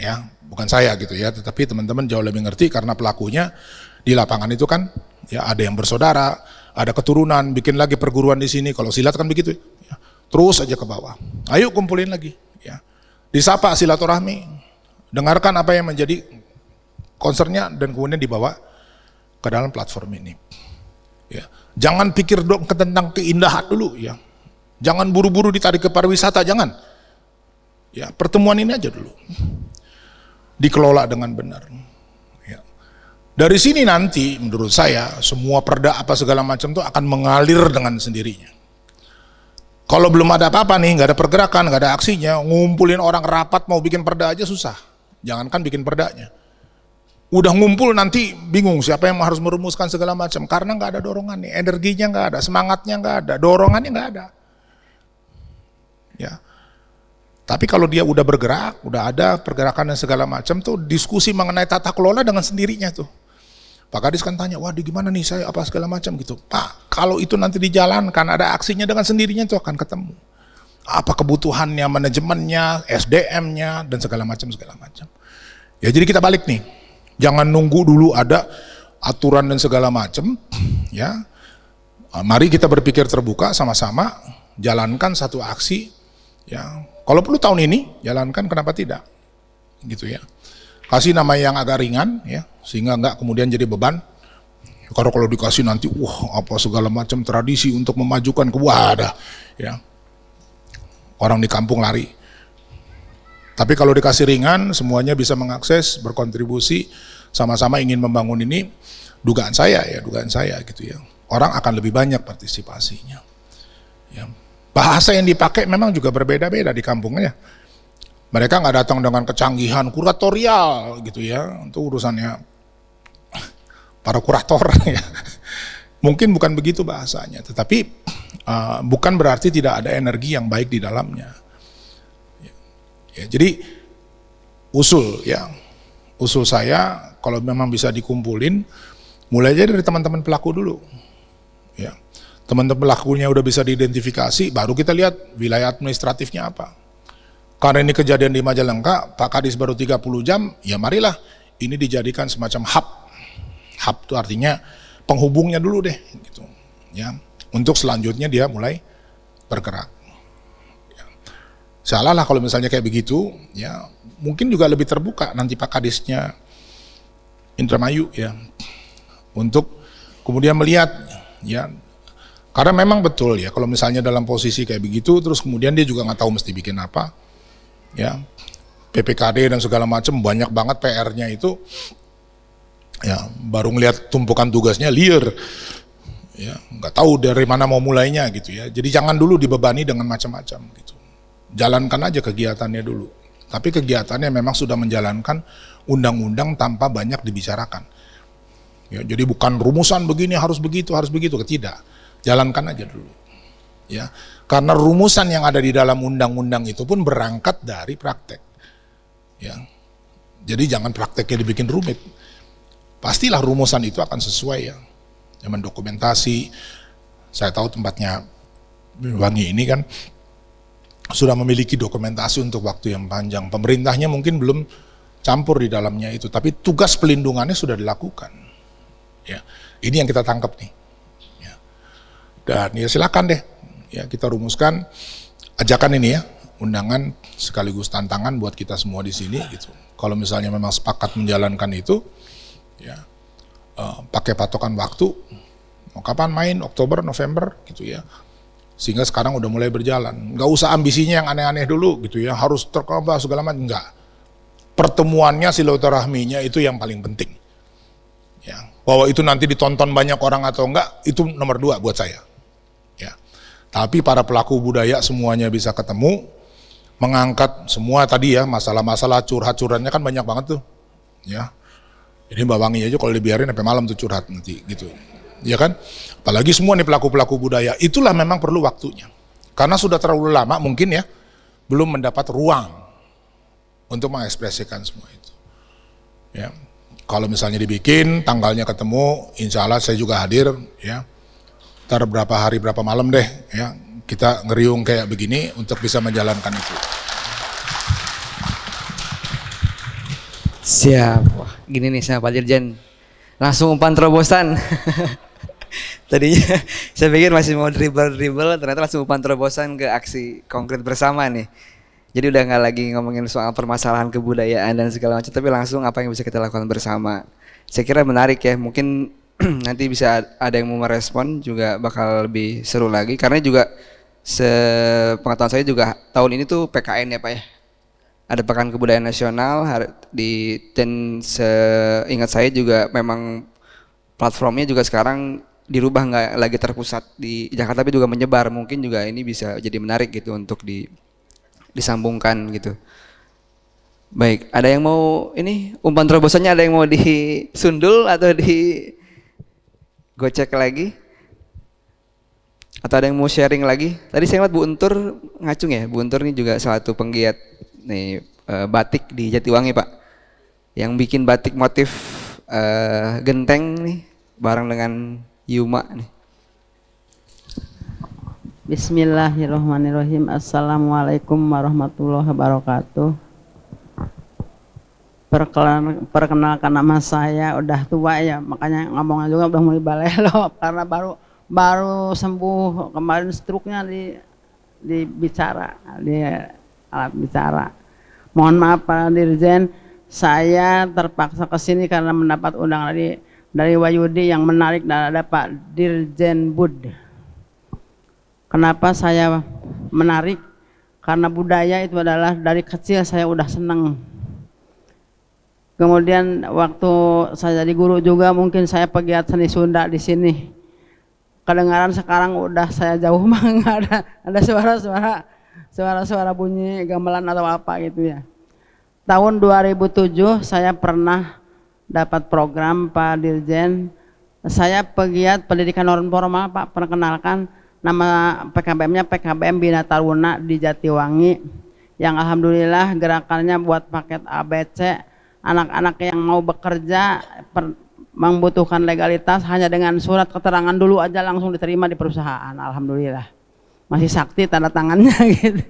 Ya, bukan saya gitu ya, tetapi teman-teman jauh lebih ngerti karena pelakunya di lapangan itu kan ya ada yang bersaudara, ada keturunan, bikin lagi perguruan di sini. Kalau silat kan begitu. Ya. Terus aja ke bawah. Ayo kumpulin lagi. Ya. Disapa silaturahmi, dengarkan apa yang menjadi konsernya dan kemudian dibawa ke dalam platform ini. Ya. Jangan pikir dong tentang keindahan dulu ya. Jangan buru-buru ditarik ke pariwisata, jangan. Ya, pertemuan ini aja dulu. Dikelola dengan benar. Ya. Dari sini nanti menurut saya semua perda apa segala macam itu akan mengalir dengan sendirinya. Kalau belum ada apa-apa nih, nggak ada pergerakan, nggak ada aksinya, ngumpulin orang rapat mau bikin perda aja susah. Jangankan bikin perdanya. Udah ngumpul nanti bingung siapa yang harus merumuskan segala macam. Karena nggak ada dorongan nih, energinya nggak ada, semangatnya nggak ada, dorongannya nggak ada. Ya. Tapi kalau dia udah bergerak, udah ada pergerakan dan segala macam tuh diskusi mengenai tata kelola dengan sendirinya tuh. Pak Kadis kan tanya, wah di gimana nih saya apa segala macam gitu. Pak, kalau itu nanti dijalankan ada aksinya dengan sendirinya itu akan ketemu. Apa kebutuhannya, manajemennya, SDM-nya dan segala macam segala macam. Ya jadi kita balik nih. Jangan nunggu dulu ada aturan dan segala macam, ya. Mari kita berpikir terbuka sama-sama, jalankan satu aksi Ya, kalau perlu tahun ini jalankan kenapa tidak? Gitu ya. Kasih nama yang agak ringan ya, sehingga nggak kemudian jadi beban. Karena kalau dikasih nanti, wah apa segala macam tradisi untuk memajukan ke wadah, ya. Orang di kampung lari. Tapi kalau dikasih ringan, semuanya bisa mengakses, berkontribusi, sama-sama ingin membangun ini. Dugaan saya ya, dugaan saya gitu ya. Orang akan lebih banyak partisipasinya. Ya, Bahasa yang dipakai memang juga berbeda-beda di kampungnya. Mereka nggak datang dengan kecanggihan kuratorial gitu ya, itu urusannya para kurator (laughs) ya. Mungkin bukan begitu bahasanya, tetapi uh, bukan berarti tidak ada energi yang baik di dalamnya. Ya, jadi usul ya, usul saya kalau memang bisa dikumpulin, mulai aja dari teman-teman pelaku dulu. Ya, teman-teman pelakunya udah bisa diidentifikasi, baru kita lihat wilayah administratifnya apa. Karena ini kejadian di Majalengka, Pak Kadis baru 30 jam, ya marilah ini dijadikan semacam hub. Hub itu artinya penghubungnya dulu deh, gitu. Ya, untuk selanjutnya dia mulai bergerak. Ya. Salah lah kalau misalnya kayak begitu, ya mungkin juga lebih terbuka nanti Pak Kadisnya Indramayu ya, untuk kemudian melihat ya karena memang betul ya, kalau misalnya dalam posisi kayak begitu, terus kemudian dia juga nggak tahu mesti bikin apa, ya PPKD dan segala macam banyak banget PR-nya itu, ya baru ngelihat tumpukan tugasnya liar, ya nggak tahu dari mana mau mulainya gitu ya. Jadi jangan dulu dibebani dengan macam-macam gitu, jalankan aja kegiatannya dulu. Tapi kegiatannya memang sudah menjalankan undang-undang tanpa banyak dibicarakan. Ya, jadi bukan rumusan begini harus begitu harus begitu, tidak Jalankan aja dulu. Ya, karena rumusan yang ada di dalam undang-undang itu pun berangkat dari praktek. Ya. Jadi jangan prakteknya dibikin rumit. Pastilah rumusan itu akan sesuai ya. Zaman ya, dokumentasi, Saya tahu tempatnya Wangi ini kan sudah memiliki dokumentasi untuk waktu yang panjang. Pemerintahnya mungkin belum campur di dalamnya itu, tapi tugas pelindungannya sudah dilakukan. Ya, ini yang kita tangkap nih. Dan ya silakan deh, ya kita rumuskan ajakan ini ya, undangan sekaligus tantangan buat kita semua di sini gitu. Kalau misalnya memang sepakat menjalankan itu, ya uh, pakai patokan waktu, mau kapan main, Oktober, November gitu ya. Sehingga sekarang udah mulai berjalan. Nggak usah ambisinya yang aneh-aneh dulu gitu ya, harus terkabah segala macam, enggak. Pertemuannya silaturahminya itu yang paling penting. Ya, bahwa itu nanti ditonton banyak orang atau enggak, itu nomor dua buat saya. Tapi para pelaku budaya semuanya bisa ketemu, mengangkat semua tadi ya masalah-masalah curhat-curhatnya kan banyak banget tuh. Ya. ini Mbak Wangi aja kalau dibiarin sampai malam tuh curhat nanti gitu. Ya kan? Apalagi semua nih pelaku-pelaku budaya, itulah memang perlu waktunya. Karena sudah terlalu lama mungkin ya belum mendapat ruang untuk mengekspresikan semua itu. Ya. Kalau misalnya dibikin tanggalnya ketemu, insya Allah saya juga hadir ya sekitar berapa hari berapa malam deh ya kita ngeriung kayak begini untuk bisa menjalankan itu. Siap. Wah, gini nih sama Pak Dirjen. Langsung umpan terobosan. (laughs) Tadinya (laughs) saya pikir masih mau dribble-dribble, ternyata langsung umpan terobosan ke aksi konkret bersama nih. Jadi udah nggak lagi ngomongin soal permasalahan kebudayaan dan segala macam, tapi langsung apa yang bisa kita lakukan bersama. Saya kira menarik ya, mungkin (clears throat) nanti bisa ada yang mau merespon juga bakal lebih seru lagi karena juga sepengetahuan saya juga tahun ini tuh PKN ya Pak ya ada pekan kebudayaan nasional di dan seingat saya juga memang platformnya juga sekarang dirubah nggak lagi terpusat di Jakarta tapi juga menyebar mungkin juga ini bisa jadi menarik gitu untuk di disambungkan gitu baik ada yang mau ini umpan terobosannya ada yang mau disundul atau di gue cek lagi atau ada yang mau sharing lagi tadi saya lihat Bu Untur ngacung ya Bu Untur ini juga salah satu penggiat nih eh, batik di Jatiwangi Pak yang bikin batik motif uh, genteng nih bareng dengan Yuma nih Bismillahirrahmanirrahim Assalamualaikum warahmatullahi wabarakatuh perkenalkan nama saya udah tua ya makanya ngomongnya juga udah mulai balelo (laughs) karena baru baru sembuh kemarin struknya di di bicara di alat bicara mohon maaf pak dirjen saya terpaksa kesini karena mendapat undangan dari dari Wayudi yang menarik dan ada Pak Dirjen Bud kenapa saya menarik karena budaya itu adalah dari kecil saya udah seneng Kemudian waktu saya jadi guru juga mungkin saya pegiat seni Sunda di sini. Kedengaran sekarang udah saya jauh (laughs) mah nggak ada ada suara-suara suara-suara bunyi gamelan atau apa gitu ya. Tahun 2007 saya pernah dapat program Pak Dirjen. Saya pegiat pendidikan non formal Pak perkenalkan nama PKBM-nya PKBM Bina Taruna di Jatiwangi yang alhamdulillah gerakannya buat paket ABC anak-anak yang mau bekerja per, membutuhkan legalitas hanya dengan surat keterangan dulu aja langsung diterima di perusahaan. Alhamdulillah. Masih sakti tanda tangannya (laughs) gitu.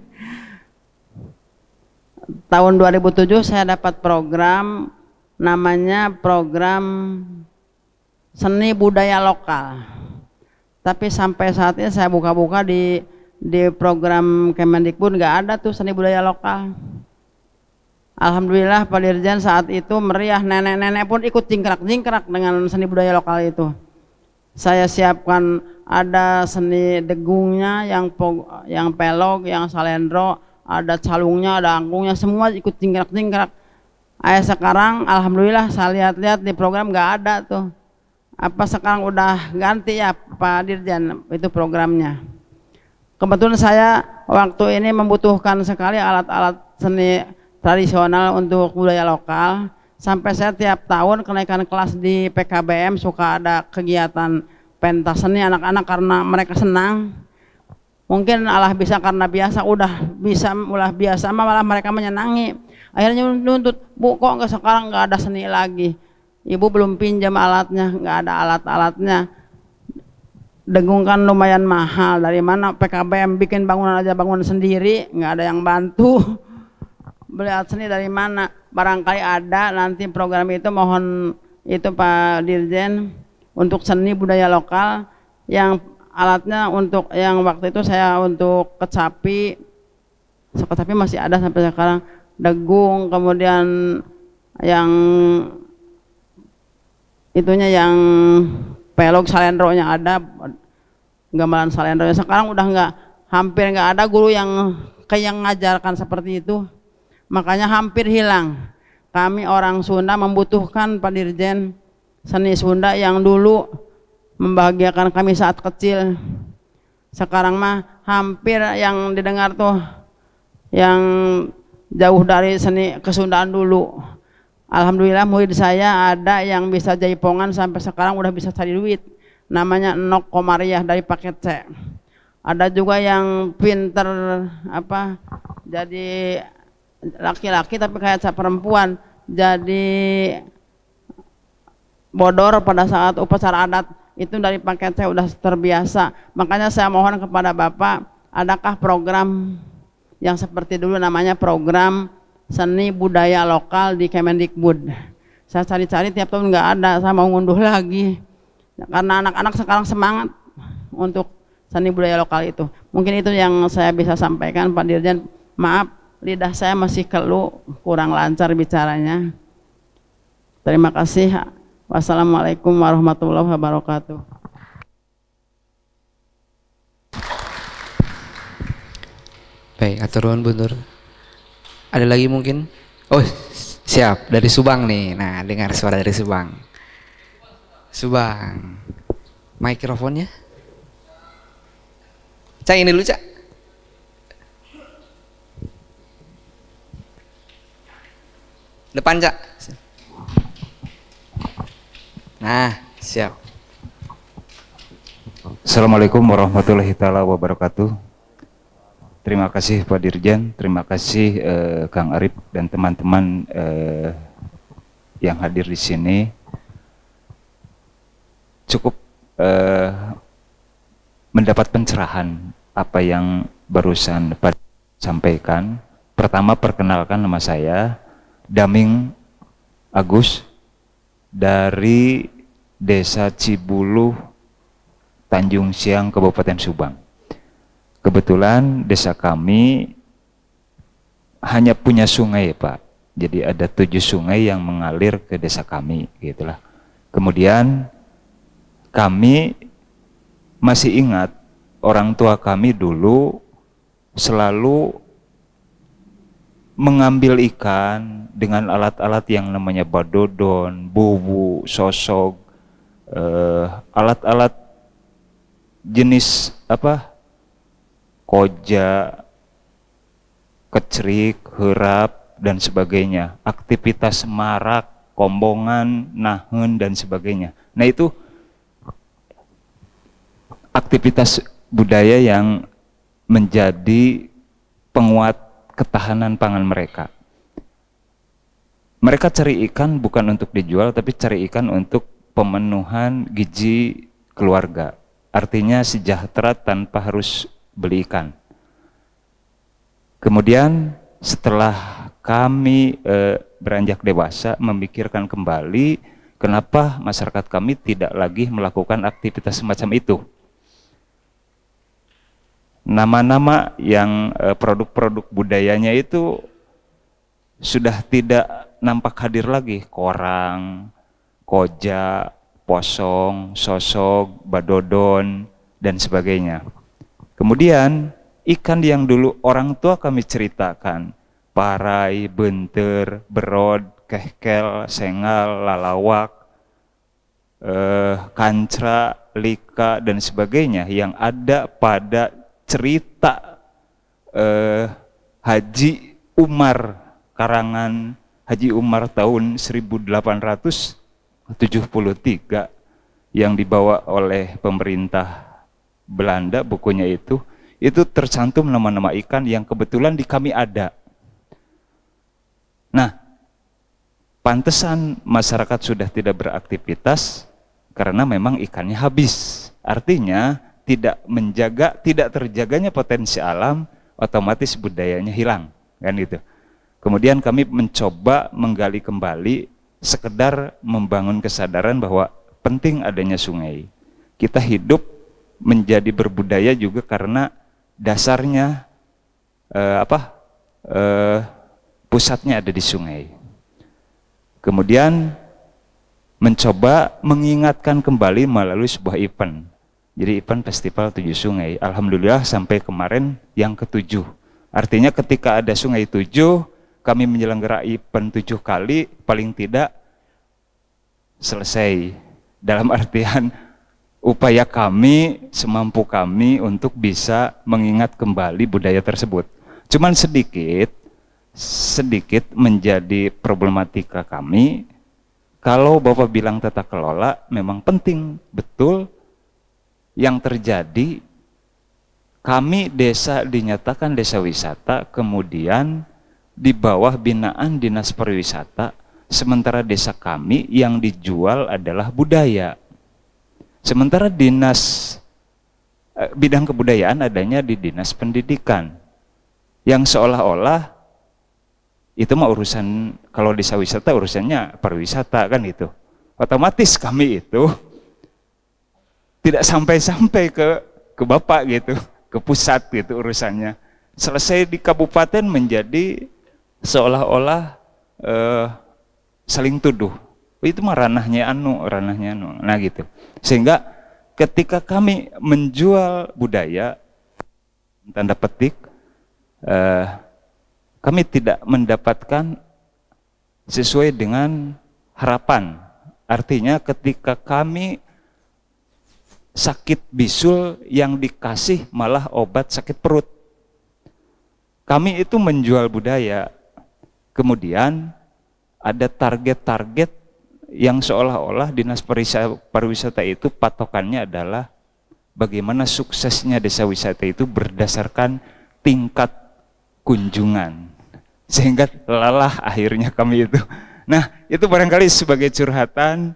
Tahun 2007 saya dapat program namanya program seni budaya lokal. Tapi sampai saat ini saya buka-buka di di program Kemendikbud nggak ada tuh seni budaya lokal. Alhamdulillah Pak Dirjen saat itu meriah nenek-nenek pun ikut jingkrak-jingkrak dengan seni budaya lokal itu. Saya siapkan ada seni degungnya, yang yang pelog, yang salendro, ada calungnya, ada angkungnya, semua ikut jingkrak-jingkrak. Ayah sekarang Alhamdulillah saya lihat-lihat di program nggak ada tuh. Apa sekarang udah ganti ya Pak Dirjen itu programnya. Kebetulan saya waktu ini membutuhkan sekali alat-alat seni tradisional untuk budaya lokal sampai saya tiap tahun kenaikan kelas di PKBM suka ada kegiatan pentas seni anak-anak karena mereka senang mungkin Allah bisa karena biasa udah bisa ulah biasa malah mereka menyenangi akhirnya nuntut bu kok nggak sekarang nggak ada seni lagi ibu belum pinjam alatnya nggak ada alat-alatnya Dengung kan lumayan mahal dari mana PKBM bikin bangunan aja bangunan sendiri nggak ada yang bantu (laughs) beli seni dari mana barangkali ada nanti program itu mohon itu Pak Dirjen untuk seni budaya lokal yang alatnya untuk yang waktu itu saya untuk kecapi kecapi masih ada sampai sekarang degung kemudian yang itunya yang pelog nya ada gambaran salendronya sekarang udah nggak hampir nggak ada guru yang kayak ngajarkan seperti itu makanya hampir hilang. Kami orang Sunda membutuhkan Pak Dirjen seni Sunda yang dulu membahagiakan kami saat kecil. Sekarang mah hampir yang didengar tuh yang jauh dari seni kesundaan dulu. Alhamdulillah murid saya ada yang bisa jaipongan sampai sekarang udah bisa cari duit. Namanya Nok Komariah dari paket C. Ada juga yang pinter apa jadi laki-laki tapi kayak perempuan jadi bodor pada saat upacara adat itu dari paket saya udah terbiasa makanya saya mohon kepada Bapak adakah program yang seperti dulu namanya program seni budaya lokal di Kemendikbud saya cari-cari tiap tahun nggak ada saya mau ngunduh lagi karena anak-anak sekarang semangat untuk seni budaya lokal itu mungkin itu yang saya bisa sampaikan Pak Dirjen maaf lidah saya masih keluh, kurang lancar bicaranya. Terima kasih. Wassalamualaikum warahmatullahi wabarakatuh. Baik, Bu bundur. Ada lagi mungkin? Oh, siap. Dari Subang nih. Nah, dengar suara dari Subang. Subang. Mikrofonnya? Cak ini dulu, Cak. Depan, Cak. Nah, siap. Assalamualaikum warahmatullahi taala wabarakatuh. Terima kasih Pak Dirjen, terima kasih eh, Kang Arif dan teman-teman eh, yang hadir di sini. Cukup eh, mendapat pencerahan apa yang barusan Pak sampaikan. Pertama perkenalkan nama saya Daming Agus dari Desa Cibulu Tanjung Siang, Kabupaten Subang. Kebetulan desa kami hanya punya sungai, ya Pak. Jadi ada tujuh sungai yang mengalir ke desa kami, gitulah. Kemudian kami masih ingat orang tua kami dulu selalu mengambil ikan dengan alat-alat yang namanya badodon, bubu, sosok, eh, alat-alat eh, jenis apa koja, kecerik, herap dan sebagainya, aktivitas marak, kombongan, nahun dan sebagainya. Nah itu aktivitas budaya yang menjadi penguat ketahanan pangan mereka. Mereka cari ikan bukan untuk dijual, tapi cari ikan untuk pemenuhan gizi keluarga. Artinya sejahtera tanpa harus beli ikan. Kemudian setelah kami e, beranjak dewasa memikirkan kembali kenapa masyarakat kami tidak lagi melakukan aktivitas semacam itu nama-nama yang eh, produk-produk budayanya itu sudah tidak nampak hadir lagi korang, koja, posong, sosok, badodon dan sebagainya. Kemudian ikan yang dulu orang tua kami ceritakan, parai, benter, berod, kehkel, sengal, lalawak, eh, kancra, lika dan sebagainya yang ada pada cerita eh, Haji Umar karangan Haji Umar tahun 1873 yang dibawa oleh pemerintah Belanda bukunya itu itu tercantum nama-nama ikan yang kebetulan di kami ada. Nah, pantesan masyarakat sudah tidak beraktivitas karena memang ikannya habis. Artinya tidak menjaga, tidak terjaganya potensi alam, otomatis budayanya hilang, kan gitu. Kemudian kami mencoba menggali kembali sekedar membangun kesadaran bahwa penting adanya sungai. Kita hidup menjadi berbudaya juga karena dasarnya eh, apa? Eh, pusatnya ada di sungai. Kemudian mencoba mengingatkan kembali melalui sebuah event jadi event festival tujuh sungai. Alhamdulillah sampai kemarin yang ketujuh. Artinya ketika ada sungai tujuh, kami menyelenggara event tujuh kali, paling tidak selesai. Dalam (laughs) artian upaya kami, semampu kami untuk bisa mengingat kembali budaya tersebut. Cuman sedikit, sedikit menjadi problematika kami, kalau Bapak bilang tata kelola memang penting, betul, yang terjadi kami desa dinyatakan desa wisata kemudian di bawah binaan dinas pariwisata sementara desa kami yang dijual adalah budaya sementara dinas eh, bidang kebudayaan adanya di dinas pendidikan yang seolah-olah itu mah urusan kalau desa wisata urusannya pariwisata kan itu otomatis kami itu tidak sampai-sampai ke ke bapak gitu, ke pusat gitu urusannya. Selesai di kabupaten menjadi seolah-olah uh, saling tuduh. Itu mah ranahnya anu, ranahnya anu. Nah gitu. Sehingga ketika kami menjual budaya tanda petik eh, kami tidak mendapatkan sesuai dengan harapan. Artinya ketika kami sakit bisul yang dikasih malah obat sakit perut. Kami itu menjual budaya, kemudian ada target-target yang seolah-olah dinas pariwisata itu patokannya adalah bagaimana suksesnya desa wisata itu berdasarkan tingkat kunjungan. Sehingga lelah akhirnya kami itu. Nah, itu barangkali sebagai curhatan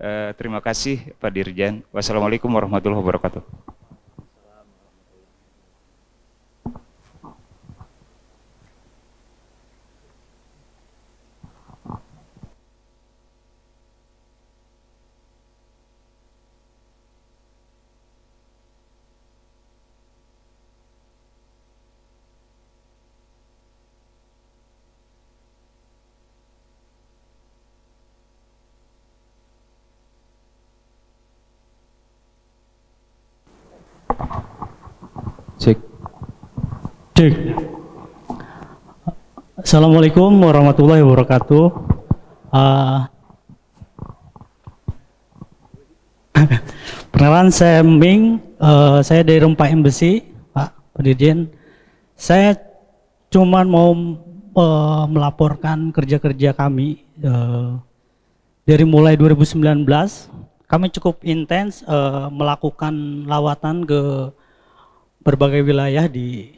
Eh, terima kasih Pak Dirjen. Wassalamualaikum warahmatullahi wabarakatuh. Cik. Assalamualaikum warahmatullahi wabarakatuh. Uh, (laughs) perkenalan saya Ming, uh, saya dari Rempah Embassy, Pak Pedirjen. Saya cuma mau uh, melaporkan kerja-kerja kami uh, dari mulai 2019. Kami cukup intens uh, melakukan lawatan ke berbagai wilayah di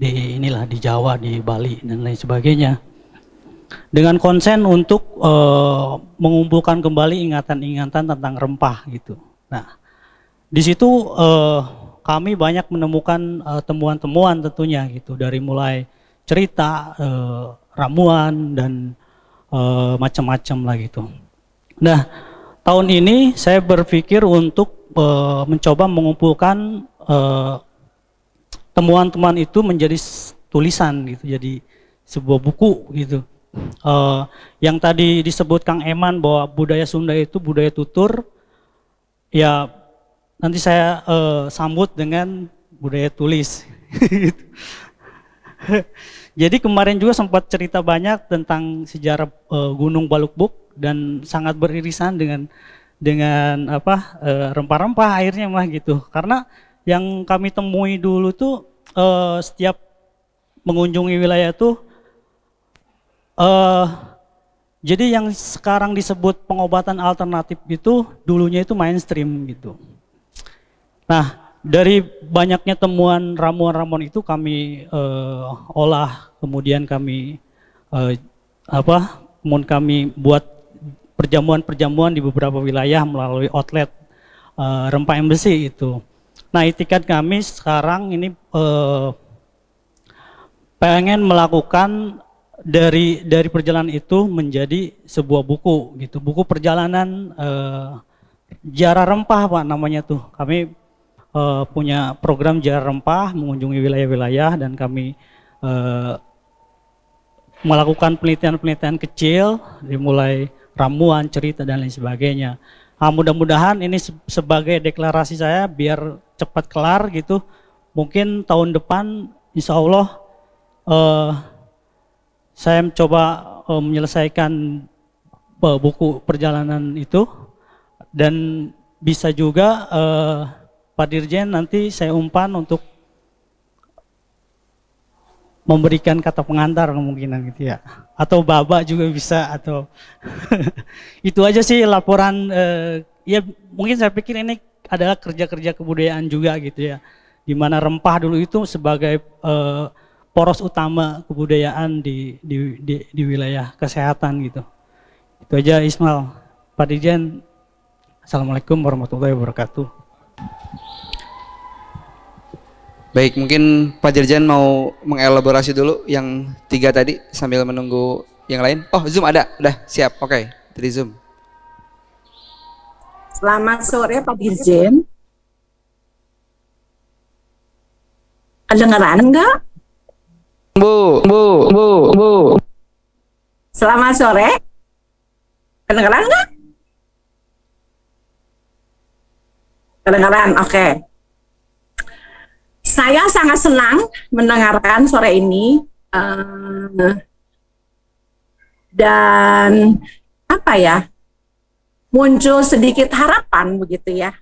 di inilah di Jawa, di Bali dan lain sebagainya. Dengan konsen untuk e, mengumpulkan kembali ingatan-ingatan tentang rempah gitu. Nah, di situ e, kami banyak menemukan eh, temuan-temuan tentunya gitu dari mulai cerita, e, ramuan dan e, macam-macam lah gitu. Nah, tahun ini saya berpikir untuk e, mencoba mengumpulkan temuan-temuan itu menjadi tulisan gitu, jadi sebuah buku gitu. Uh, yang tadi disebut Kang Eman bahwa budaya Sunda itu budaya tutur, ya nanti saya uh, sambut dengan budaya tulis. (laughs) Jadi kemarin juga sempat cerita banyak tentang sejarah uh, Gunung Balukbuk dan sangat beririsan dengan dengan apa rempah-rempah uh, airnya mah gitu. Karena yang kami temui dulu tuh uh, setiap mengunjungi wilayah itu uh, jadi yang sekarang disebut pengobatan alternatif itu dulunya itu mainstream gitu. Nah, dari banyaknya temuan ramuan-ramuan itu kami uh, olah, kemudian kami uh, apa? Kemudian kami buat perjamuan-perjamuan di beberapa wilayah melalui outlet uh, rempah embesi itu. Nah, itikat kami sekarang ini eh, pengen melakukan dari dari perjalanan itu menjadi sebuah buku gitu, buku perjalanan eh, jarak rempah pak namanya tuh. Kami eh, punya program jarak rempah mengunjungi wilayah-wilayah dan kami eh, melakukan penelitian-penelitian kecil, dimulai ramuan, cerita dan lain sebagainya. Nah, mudah-mudahan ini sebagai deklarasi saya biar cepat kelar gitu. Mungkin tahun depan insya Allah uh, saya mencoba uh, menyelesaikan uh, buku perjalanan itu dan bisa juga uh, Pak Dirjen nanti saya umpan untuk memberikan kata pengantar kemungkinan gitu ya atau baba juga bisa atau (laughs) itu aja sih laporan eh, ya mungkin saya pikir ini adalah kerja-kerja kebudayaan juga gitu ya di mana rempah dulu itu sebagai eh, poros utama kebudayaan di, di, di, di wilayah kesehatan gitu itu aja Ismail Pak Dijen Assalamualaikum warahmatullahi wabarakatuh Baik, mungkin Pak Dirjen mau mengelaborasi dulu yang tiga tadi sambil menunggu yang lain. Oh, Zoom ada, udah siap. Oke, okay. dari Zoom. Selamat sore Pak Dirjen. Kedengaran enggak? Bu, bu, bu, bu. Selamat sore. Kedengaran enggak? Kedengaran, oke. Okay. Saya sangat senang mendengarkan sore ini uh, dan apa ya muncul sedikit harapan begitu ya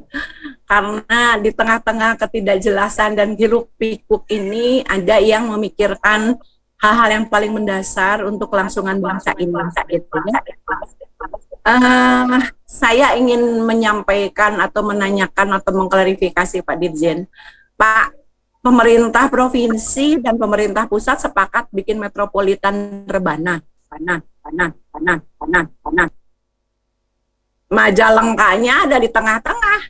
(laughs) karena di tengah-tengah ketidakjelasan dan hiruk pikuk ini ada yang memikirkan hal-hal yang paling mendasar untuk kelangsungan bangsa ini. Gitu ya. uh, saya ingin menyampaikan atau menanyakan atau mengklarifikasi Pak Dirjen Pak pemerintah provinsi dan pemerintah pusat sepakat bikin metropolitan rebana. Rebana, Rebana, Rebana, Rebana, Rebana. Majalengkanya ada di tengah-tengah.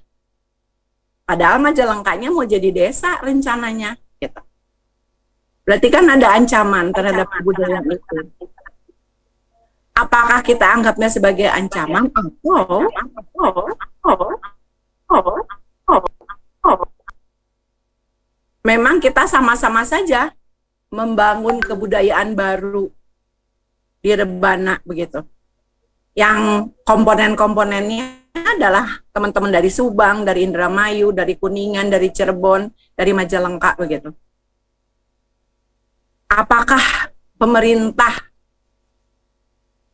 Padahal majalengkanya mau jadi desa rencananya. Gitu. Berarti kan ada ancaman terhadap kebudayaan itu. Apakah kita anggapnya sebagai ancaman? oh, oh, oh, oh. memang kita sama-sama saja membangun kebudayaan baru di Rebana begitu. Yang komponen-komponennya adalah teman-teman dari Subang, dari Indramayu, dari Kuningan, dari Cirebon, dari Majalengka begitu. Apakah pemerintah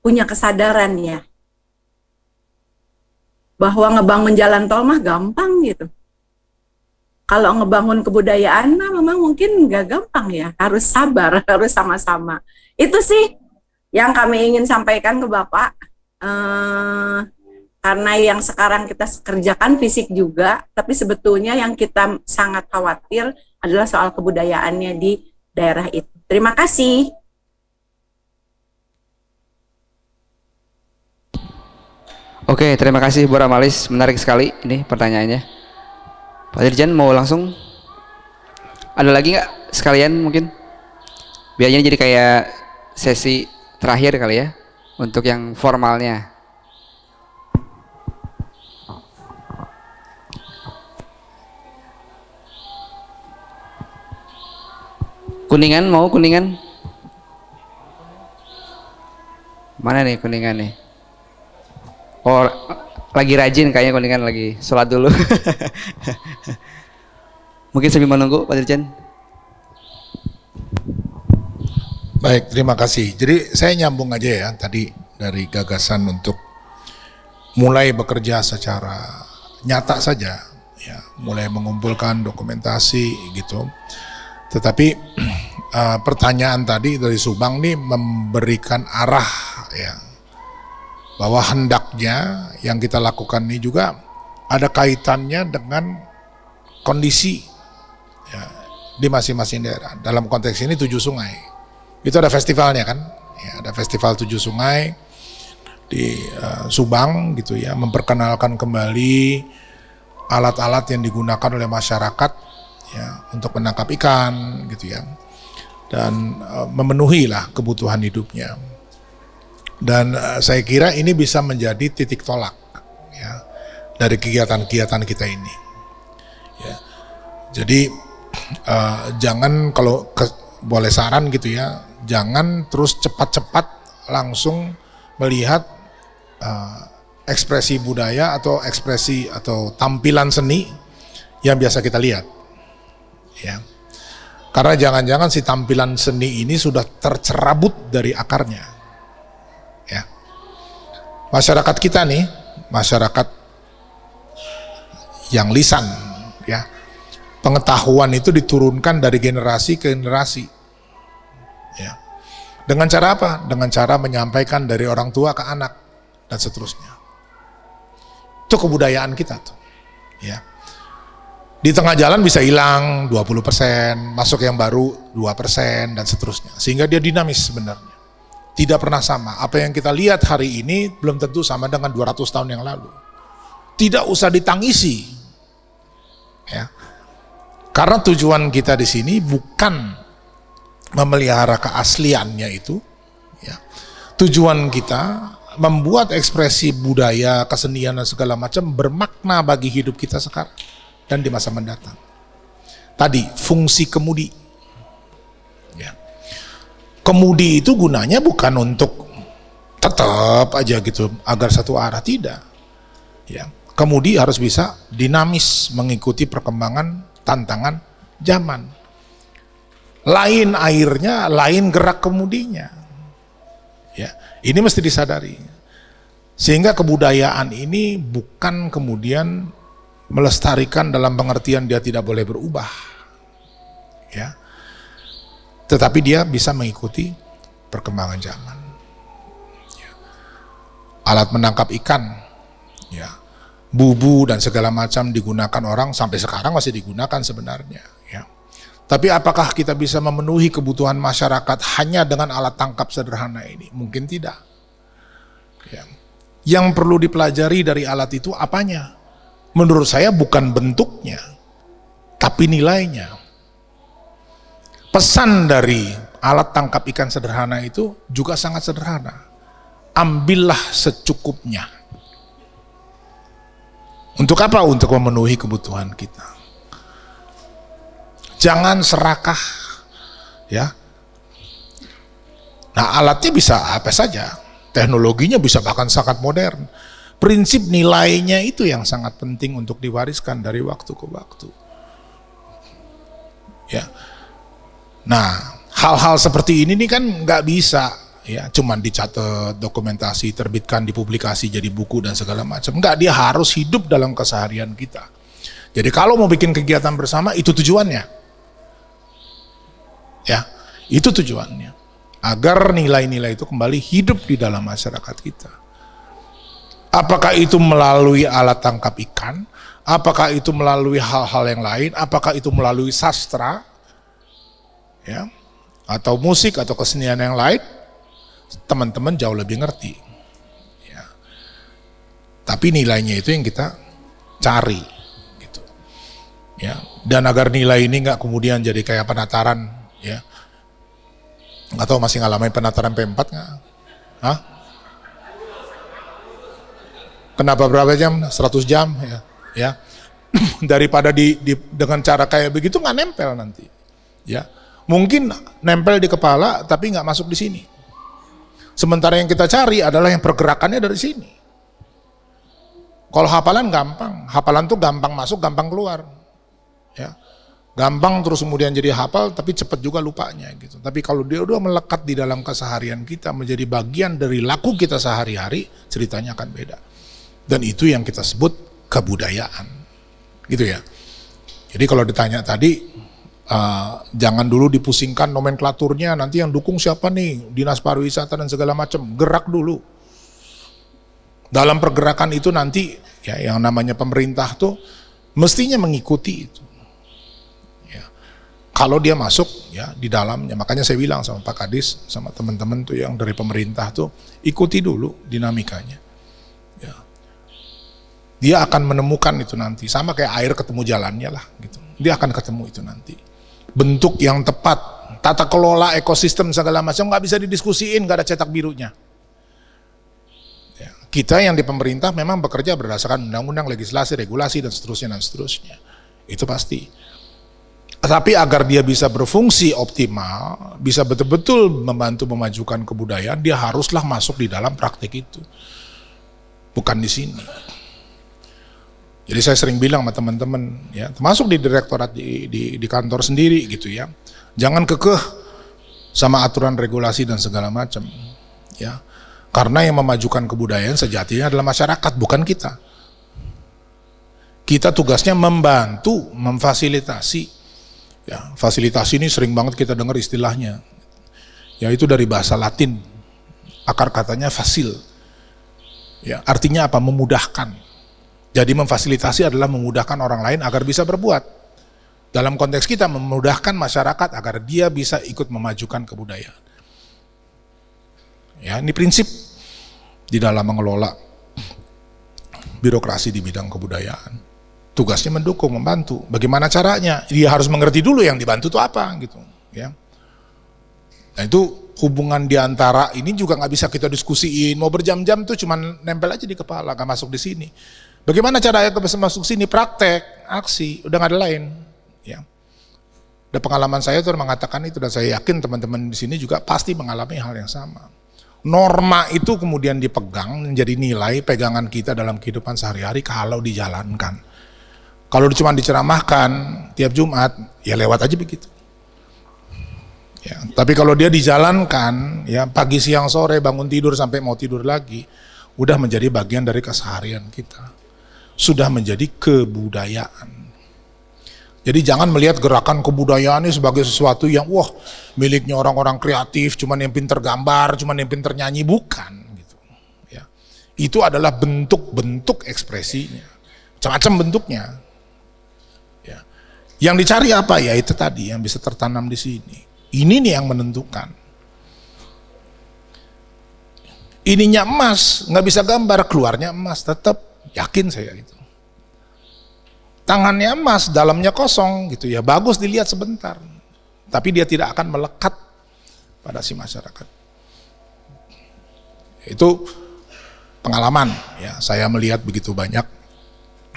punya kesadarannya bahwa ngebangun jalan tol mah gampang gitu? kalau ngebangun kebudayaan nah memang mungkin nggak gampang ya harus sabar (laughs) harus sama-sama itu sih yang kami ingin sampaikan ke bapak eh, karena yang sekarang kita kerjakan fisik juga tapi sebetulnya yang kita sangat khawatir adalah soal kebudayaannya di daerah itu terima kasih Oke, terima kasih Bu Ramalis. Menarik sekali ini pertanyaannya. Pak Dirjen mau langsung ada lagi nggak sekalian mungkin biayanya jadi kayak sesi terakhir kali ya untuk yang formalnya kuningan mau kuningan mana nih kuningan nih oh lagi rajin kayaknya kuningan lagi sholat dulu. (laughs) Mungkin sambil menunggu Pak Dirjen. Baik, terima kasih. Jadi saya nyambung aja ya tadi dari gagasan untuk mulai bekerja secara nyata saja, ya, mulai mengumpulkan dokumentasi gitu. Tetapi uh, (clears throat) pertanyaan tadi dari Subang nih memberikan arah ya bahwa hendaknya yang kita lakukan ini juga ada kaitannya dengan kondisi ya, di masing-masing daerah. Dalam konteks ini tujuh sungai. Itu ada festivalnya kan, ya, ada festival tujuh sungai di uh, Subang gitu ya, memperkenalkan kembali alat-alat yang digunakan oleh masyarakat ya untuk menangkap ikan gitu ya dan uh, eh, memenuhi lah kebutuhan hidupnya. Dan eh, saya kira ini bisa menjadi titik tolak ya, dari kegiatan-kegiatan kita ini. Ya. Jadi uh, jangan kalau ke, boleh saran gitu ya, jangan terus cepat-cepat langsung melihat uh, ekspresi budaya atau ekspresi atau tampilan seni yang biasa kita lihat. Ya. Karena jangan-jangan si tampilan seni ini sudah tercerabut dari akarnya. Ya. Masyarakat kita nih, masyarakat yang lisan, ya. Pengetahuan itu diturunkan dari generasi ke generasi. Ya. Dengan cara apa? Dengan cara menyampaikan dari orang tua ke anak dan seterusnya. Itu kebudayaan kita tuh. Ya. Di tengah jalan bisa hilang 20%, masuk yang baru 2% dan seterusnya. Sehingga dia dinamis sebenarnya. Tidak pernah sama. Apa yang kita lihat hari ini belum tentu sama dengan 200 tahun yang lalu. Tidak usah ditangisi. Ya. Karena tujuan kita di sini bukan memelihara keasliannya itu. Ya. Tujuan kita membuat ekspresi budaya, kesenian dan segala macam bermakna bagi hidup kita sekarang dan di masa mendatang. Tadi fungsi kemudi kemudi itu gunanya bukan untuk tetap aja gitu agar satu arah tidak ya kemudi harus bisa dinamis mengikuti perkembangan tantangan zaman lain airnya lain gerak kemudinya ya ini mesti disadari sehingga kebudayaan ini bukan kemudian melestarikan dalam pengertian dia tidak boleh berubah ya tetapi dia bisa mengikuti perkembangan zaman. Ya. Alat menangkap ikan, ya, bubu dan segala macam digunakan orang sampai sekarang masih digunakan sebenarnya. Ya. Tapi apakah kita bisa memenuhi kebutuhan masyarakat hanya dengan alat tangkap sederhana ini? Mungkin tidak. Ya. Yang perlu dipelajari dari alat itu apanya? Menurut saya bukan bentuknya, tapi nilainya. Pesan dari alat tangkap ikan sederhana itu juga sangat sederhana. Ambillah secukupnya. Untuk apa? Untuk memenuhi kebutuhan kita. Jangan serakah, ya. Nah, alatnya bisa apa saja. Teknologinya bisa bahkan sangat modern. Prinsip nilainya itu yang sangat penting untuk diwariskan dari waktu ke waktu. Ya. Nah, hal-hal seperti ini nih kan nggak bisa ya cuman dicatat dokumentasi terbitkan dipublikasi jadi buku dan segala macam nggak dia harus hidup dalam keseharian kita jadi kalau mau bikin kegiatan bersama itu tujuannya ya itu tujuannya agar nilai-nilai itu kembali hidup di dalam masyarakat kita apakah itu melalui alat tangkap ikan apakah itu melalui hal-hal yang lain apakah itu melalui sastra ya, atau musik atau kesenian yang lain, teman-teman jauh lebih ngerti. Ya. Tapi nilainya itu yang kita cari, gitu. Ya, dan agar nilai ini nggak kemudian jadi kayak penataran, ya. Nggak tahu masih ngalamin penataran P4 nggak? Hah? Kenapa berapa jam? 100 jam, ya. ya. (clears throat) Daripada di, di, dengan cara kayak begitu nggak nempel nanti, ya Mungkin nempel di kepala tapi nggak masuk di sini. Sementara yang kita cari adalah yang pergerakannya dari sini. Kalau hafalan gampang, hafalan tuh gampang masuk, gampang keluar. Ya. Gampang terus kemudian jadi hafal tapi cepat juga lupanya gitu. Tapi kalau dia udah melekat di dalam keseharian kita menjadi bagian dari laku kita sehari-hari, ceritanya akan beda. Dan itu yang kita sebut kebudayaan. Gitu ya. Jadi kalau ditanya tadi uh, jangan dulu dipusingkan nomenklaturnya nanti yang dukung siapa nih dinas pariwisata dan segala macam gerak dulu dalam pergerakan itu nanti ya yang namanya pemerintah tuh mestinya mengikuti itu ya. kalau dia masuk ya di dalamnya makanya saya bilang sama Pak Kadis sama teman-teman tuh yang dari pemerintah tuh ikuti dulu dinamikanya ya. dia akan menemukan itu nanti sama kayak air ketemu jalannya lah gitu dia akan ketemu itu nanti bentuk yang tepat, tata kelola ekosistem segala macam nggak bisa didiskusiin, nggak ada cetak birunya. Ya, kita yang di pemerintah memang bekerja berdasarkan undang-undang, legislasi, regulasi dan seterusnya dan seterusnya. Itu pasti. Tapi agar dia bisa berfungsi optimal, bisa betul-betul membantu memajukan kebudayaan, dia haruslah masuk di dalam praktik itu. Bukan di sini. Jadi saya sering bilang sama teman-teman, ya, termasuk di direktorat di, di, di kantor sendiri gitu ya, jangan kekeh sama aturan regulasi dan segala macam, ya, karena yang memajukan kebudayaan sejatinya adalah masyarakat, bukan kita. Kita tugasnya membantu, memfasilitasi, ya, fasilitasi ini sering banget kita dengar istilahnya, yaitu dari bahasa Latin, akar katanya fasil, ya, artinya apa? Memudahkan jadi memfasilitasi adalah memudahkan orang lain agar bisa berbuat. Dalam konteks kita memudahkan masyarakat agar dia bisa ikut memajukan kebudayaan. Ya, ini prinsip di dalam mengelola birokrasi di bidang kebudayaan. Tugasnya mendukung, membantu. Bagaimana caranya? Dia harus mengerti dulu yang dibantu itu apa gitu, ya. Nah itu hubungan di antara ini juga nggak bisa kita diskusiin. Mau berjam-jam tuh cuman nempel aja di kepala, nggak masuk di sini. Bagaimana cara caranya bisa masuk sini? Praktek, aksi, udah nggak ada lain. Ya. Dan pengalaman saya tuh mengatakan itu dan saya yakin teman-teman di sini juga pasti mengalami hal yang sama. Norma itu kemudian dipegang menjadi nilai pegangan kita dalam kehidupan sehari-hari kalau dijalankan. Kalau cuma diceramahkan tiap Jumat, ya lewat aja begitu. Ya, tapi kalau dia dijalankan, ya pagi, siang, sore, bangun tidur sampai mau tidur lagi, udah menjadi bagian dari keseharian kita sudah menjadi kebudayaan. Jadi jangan melihat gerakan kebudayaan ini sebagai sesuatu yang wah miliknya orang-orang kreatif, cuman yang pintar gambar, cuman yang pintar nyanyi, bukan. Gitu. Ya. Itu adalah bentuk-bentuk ekspresinya, macam-macam bentuknya. Ya. Yang dicari apa ya itu tadi yang bisa tertanam di sini. Ini nih yang menentukan. Ininya emas, nggak bisa gambar, keluarnya emas tetap Yakin saya itu. Tangannya emas, dalamnya kosong gitu ya. Bagus dilihat sebentar. Tapi dia tidak akan melekat pada si masyarakat. Itu pengalaman ya. Saya melihat begitu banyak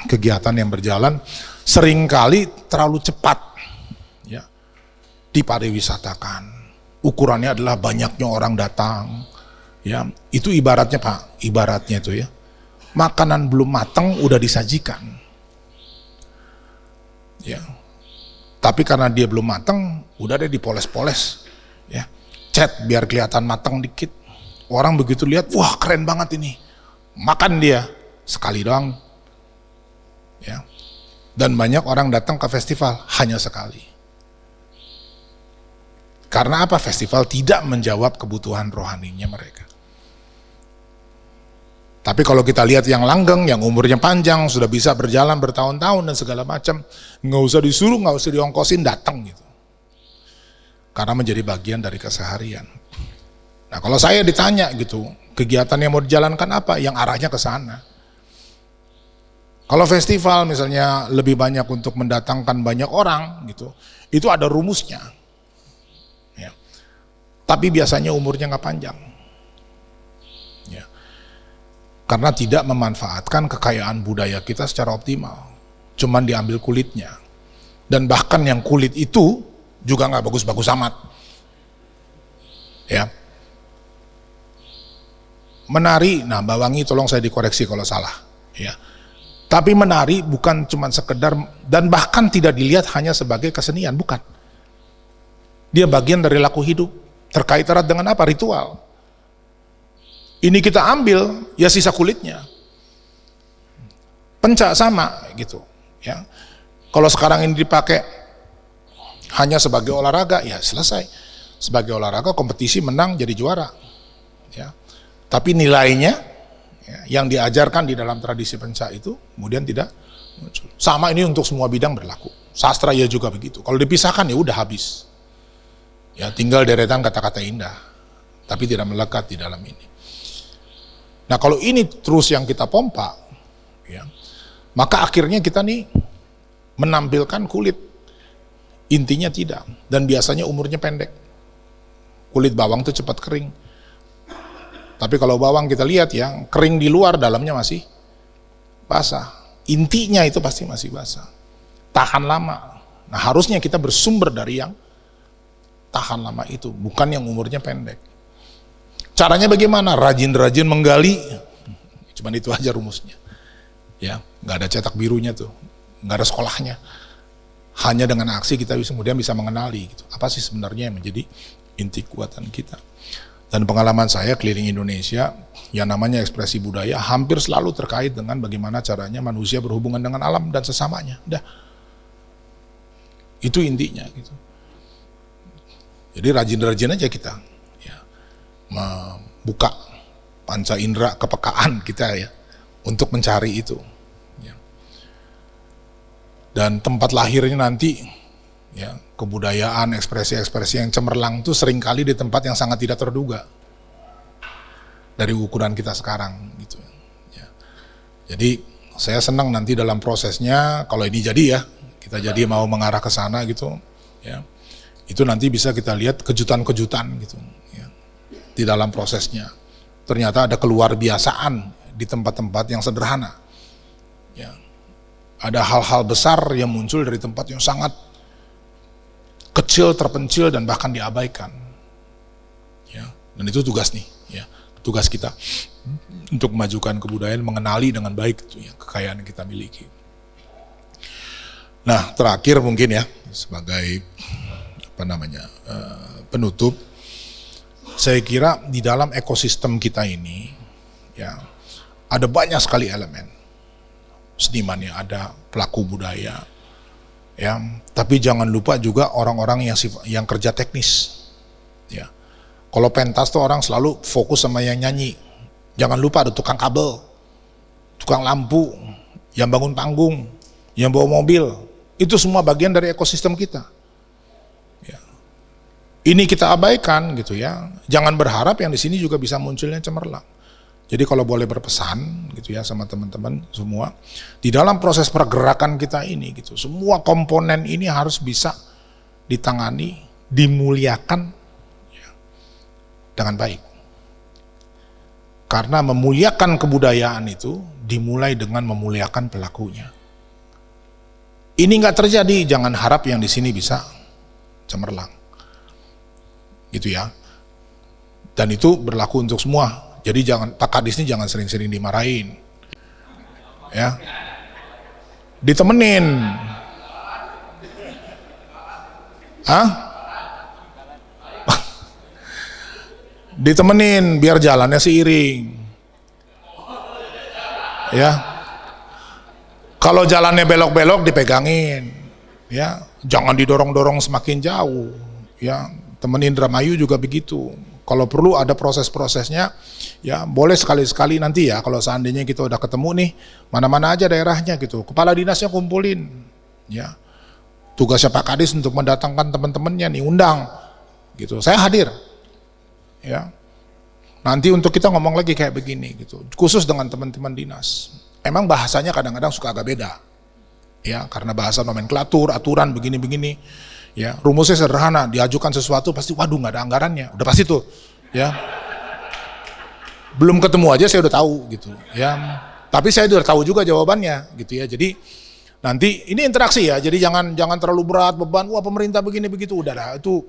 kegiatan yang berjalan seringkali terlalu cepat ya di dipariwisatakan. Ukurannya adalah banyaknya orang datang. Ya, itu ibaratnya Pak, ibaratnya itu ya makanan belum matang udah disajikan. Ya. Tapi karena dia belum matang, udah deh dipoles-poles. Ya. Cat biar kelihatan matang dikit. Orang begitu lihat, wah keren banget ini. Makan dia sekali doang. Ya. Dan banyak orang datang ke festival hanya sekali. Karena apa? Festival tidak menjawab kebutuhan rohaninya mereka. Tapi kalau kita lihat yang langgeng, yang umurnya panjang, sudah bisa berjalan bertahun-tahun dan segala macam, nggak usah disuruh, nggak usah diongkosin, datang gitu. Karena menjadi bagian dari keseharian. Nah kalau saya ditanya gitu, kegiatan yang mau dijalankan apa? Yang arahnya ke sana. Kalau festival misalnya lebih banyak untuk mendatangkan banyak orang gitu, itu ada rumusnya. Ya. Tapi biasanya umurnya nggak panjang karena tidak memanfaatkan kekayaan budaya kita secara optimal. Cuman diambil kulitnya. Dan bahkan yang kulit itu juga nggak bagus-bagus amat. Ya. Menari, nah Mbak tolong saya dikoreksi kalau salah. Ya. Tapi menari bukan cuman sekedar dan bahkan tidak dilihat hanya sebagai kesenian, bukan. Dia bagian dari laku hidup, terkait erat dengan apa? Ritual. Ini kita ambil ya sisa kulitnya. Pencak sama gitu, ya. Kalau sekarang ini dipakai hanya sebagai olahraga, ya selesai. Sebagai olahraga kompetisi menang jadi juara. Ya. Tapi nilainya ya, yang diajarkan di dalam tradisi pencak itu kemudian tidak muncul. Sama ini untuk semua bidang berlaku. Sastra ya juga begitu. Kalau dipisahkan ya udah habis. Ya tinggal deretan kata-kata indah, tapi tidak melekat di dalam ini. Nah kalau ini terus yang kita pompa, ya, maka akhirnya kita nih menampilkan kulit. Intinya tidak. Dan biasanya umurnya pendek. Kulit bawang tuh cepat kering. Tapi kalau bawang kita lihat ya, kering di luar, dalamnya masih basah. Intinya itu pasti masih basah. Tahan lama. Nah harusnya kita bersumber dari yang tahan lama itu, bukan yang umurnya pendek. Caranya bagaimana? Rajin-rajin menggali. Cuman itu aja rumusnya. Ya, nggak ada cetak birunya tuh, nggak ada sekolahnya. Hanya dengan aksi kita bisa kemudian bisa mengenali gitu. Apa sih sebenarnya yang menjadi inti kekuatan kita? Dan pengalaman saya keliling Indonesia, yang namanya ekspresi budaya hampir selalu terkait dengan bagaimana caranya manusia berhubungan dengan alam dan sesamanya. Udah. Itu intinya gitu. Jadi rajin-rajin aja kita membuka panca indera kepekaan kita ya untuk mencari itu. Ya. Dan tempat lahirnya nanti ya kebudayaan, ekspresi-ekspresi yang cemerlang itu seringkali di tempat yang sangat tidak terduga dari ukuran kita sekarang gitu. Ya. Jadi saya senang nanti dalam prosesnya kalau ini jadi ya kita jadi mau mengarah ke sana gitu ya itu nanti bisa kita lihat kejutan-kejutan gitu di dalam prosesnya. Ternyata ada keluar biasaan di tempat-tempat yang sederhana. Ya. Ada hal-hal besar yang muncul dari tempat yang sangat kecil, terpencil, dan bahkan diabaikan. Ya. Dan itu tugas nih, ya. tugas kita untuk memajukan kebudayaan, mengenali dengan baik itu ya, kekayaan yang kita miliki. Nah, terakhir mungkin ya sebagai apa namanya eh, penutup saya kira di dalam ekosistem kita ini ya ada banyak sekali elemen seniman yang ada pelaku budaya ya tapi jangan lupa juga orang-orang yang yang kerja teknis ya kalau pentas tuh orang selalu fokus sama yang nyanyi jangan lupa ada tukang kabel tukang lampu yang bangun panggung yang bawa mobil itu semua bagian dari ekosistem kita ini kita abaikan gitu ya. Jangan berharap yang di sini juga bisa munculnya cemerlang. Jadi kalau boleh berpesan gitu ya sama teman-teman semua, di dalam proses pergerakan kita ini gitu, semua komponen ini harus bisa ditangani, dimuliakan ya, dengan baik. Karena memuliakan kebudayaan itu dimulai dengan memuliakan pelakunya. Ini nggak terjadi, jangan harap yang di sini bisa cemerlang gitu ya. Dan itu berlaku untuk semua. Jadi jangan Pak Kadis ini jangan sering-sering dimarahin. Ya. Ditemenin. Hah? (laughs) Ditemenin biar jalannya seiring. Ya. Kalau jalannya belok-belok dipegangin. Ya, jangan didorong-dorong semakin jauh. Ya, teman Mayu juga begitu. Kalau perlu ada proses-prosesnya, ya boleh sekali-sekali nanti ya kalau seandainya kita udah ketemu nih, mana-mana aja daerahnya gitu. Kepala dinasnya kumpulin, ya. Tugasnya Pak Kadis untuk mendatangkan teman-temannya nih, undang. Gitu. Saya hadir. Ya. Nanti untuk kita ngomong lagi kayak begini gitu, khusus dengan teman-teman dinas. Emang bahasanya kadang-kadang suka agak beda. Ya, karena bahasa nomenklatur, aturan begini-begini. Ya, rumusnya sederhana, diajukan sesuatu pasti waduh nggak ada anggarannya, udah pasti tuh. Ya. Belum ketemu aja saya udah tahu gitu. Ya. Tapi saya udah tahu juga jawabannya gitu ya. Jadi nanti ini interaksi ya. Jadi jangan jangan terlalu berat beban wah pemerintah begini begitu udah dah itu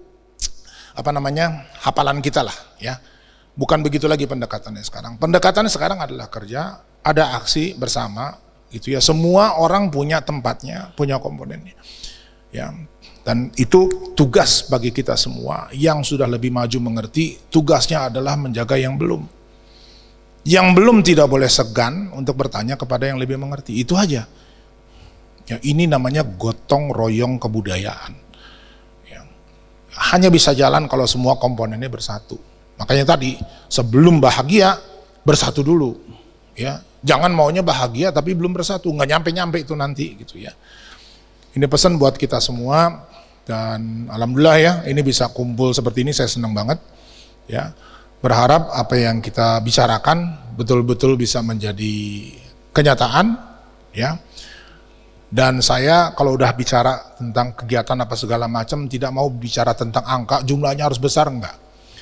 apa namanya? hafalan kita lah ya. Bukan begitu lagi pendekatannya sekarang. Pendekatannya sekarang adalah kerja, ada aksi bersama gitu ya. Semua orang punya tempatnya, punya komponennya. Ya, dan itu tugas bagi kita semua. Yang sudah lebih maju mengerti, tugasnya adalah menjaga yang belum. Yang belum tidak boleh segan untuk bertanya kepada yang lebih mengerti. Itu aja. Ya, ini namanya gotong royong kebudayaan. Ya. Hanya bisa jalan kalau semua komponennya bersatu. Makanya tadi, sebelum bahagia, bersatu dulu. Ya, jangan maunya bahagia tapi belum bersatu, nggak nyampe-nyampe itu nanti gitu ya. Ini pesan buat kita semua, dan alhamdulillah ya, ini bisa kumpul seperti ini saya senang banget. Ya. Berharap apa yang kita bicarakan betul-betul bisa menjadi kenyataan, ya. Dan saya kalau udah bicara tentang kegiatan apa segala macam tidak mau bicara tentang angka jumlahnya harus besar enggak.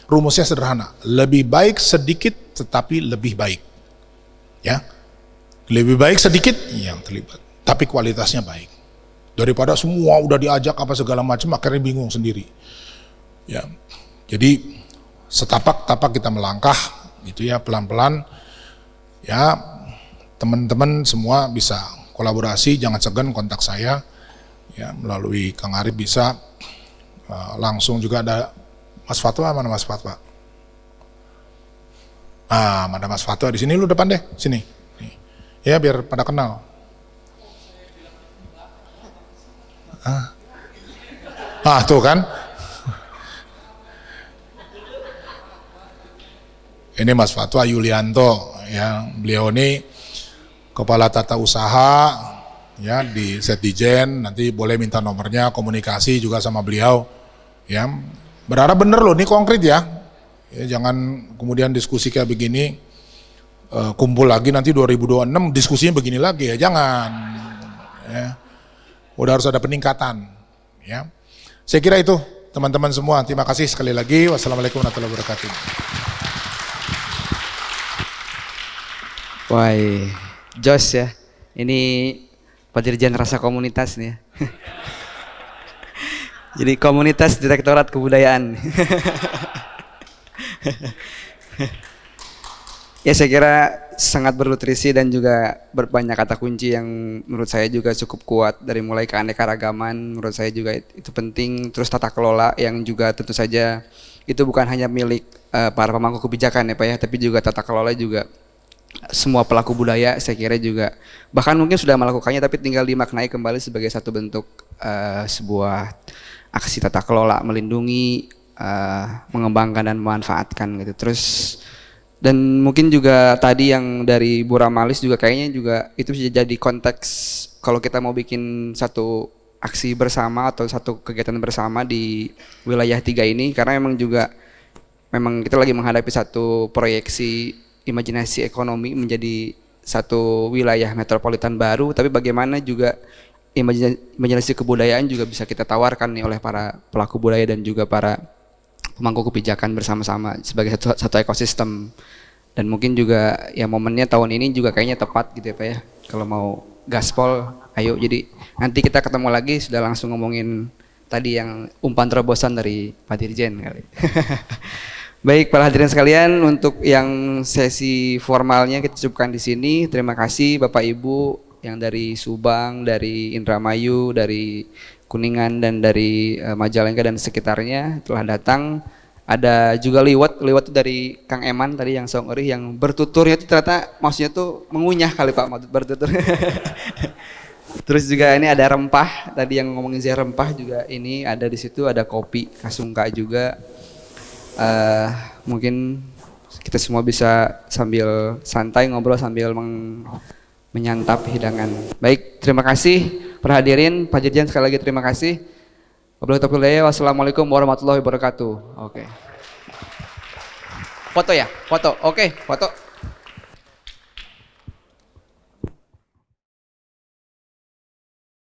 Rumusnya sederhana, lebih baik sedikit tetapi lebih baik. Ya. Lebih baik sedikit yang terlibat, tapi kualitasnya baik. Daripada semua udah diajak apa segala macam akhirnya bingung sendiri. Ya. Jadi setapak-tapak kita melangkah gitu ya pelan-pelan ya teman-teman semua bisa kolaborasi jangan segan kontak saya ya melalui Kang Arif bisa uh, langsung juga ada Mas Fatwa ah, mana Mas Fatwa ah ada Mas Fatwa di sini lu depan deh sini Nih. ya biar pada kenal Ah, ah tuh kan. Ini Mas Fatwa Yulianto yang beliau ini kepala tata usaha ya di Setijen nanti boleh minta nomornya komunikasi juga sama beliau ya berharap bener loh ini konkret ya, ya jangan kemudian diskusi kayak begini eh, kumpul lagi nanti 2026 diskusinya begini lagi ya jangan ya udah harus ada peningkatan. Ya, saya kira itu teman-teman semua. Terima kasih sekali lagi. Wassalamualaikum warahmatullahi wabarakatuh. Wah, Jos ya, ini Dirjen rasa komunitas nih. Ya. (laughs) Jadi komunitas direktorat kebudayaan. (laughs) ya saya kira sangat bernutrisi dan juga berbanyak kata kunci yang menurut saya juga cukup kuat dari mulai keanekaragaman menurut saya juga itu penting terus tata kelola yang juga tentu saja itu bukan hanya milik uh, para pemangku kebijakan ya Pak ya tapi juga tata kelola juga semua pelaku budaya saya kira juga bahkan mungkin sudah melakukannya tapi tinggal dimaknai kembali sebagai satu bentuk uh, sebuah aksi tata kelola melindungi uh, mengembangkan dan memanfaatkan gitu terus dan mungkin juga tadi yang dari Bu Ramalis juga kayaknya juga itu bisa jadi konteks kalau kita mau bikin satu aksi bersama atau satu kegiatan bersama di wilayah tiga ini karena memang juga memang kita lagi menghadapi satu proyeksi imajinasi ekonomi menjadi satu wilayah metropolitan baru tapi bagaimana juga imajinasi kebudayaan juga bisa kita tawarkan nih oleh para pelaku budaya dan juga para pemangku kebijakan bersama-sama sebagai satu, satu ekosistem dan mungkin juga ya momennya tahun ini juga kayaknya tepat gitu ya Pak ya kalau mau gaspol ayo jadi nanti kita ketemu lagi sudah langsung ngomongin tadi yang umpan terobosan dari Pak Dirjen kali (laughs) baik para hadirin sekalian untuk yang sesi formalnya kita cukupkan di sini terima kasih Bapak Ibu yang dari Subang, dari Indramayu, dari Kuningan dan dari uh, Majalengka dan sekitarnya telah datang. Ada juga liwat, liwat dari Kang Eman tadi yang Song Eri yang bertuturnya itu ternyata maksudnya tuh mengunyah kali Pak bertutur. (laughs) Terus juga ini ada rempah, tadi yang ngomongin saya rempah juga ini ada di situ ada kopi kasungka juga. Uh, mungkin kita semua bisa sambil santai ngobrol sambil meng menyantap hidangan. Baik, terima kasih. Para hadirin, Pak Dirjen sekali lagi terima kasih. Wassalamualaikum warahmatullahi wabarakatuh. Oke. Okay. Foto ya, foto. Oke, okay, foto.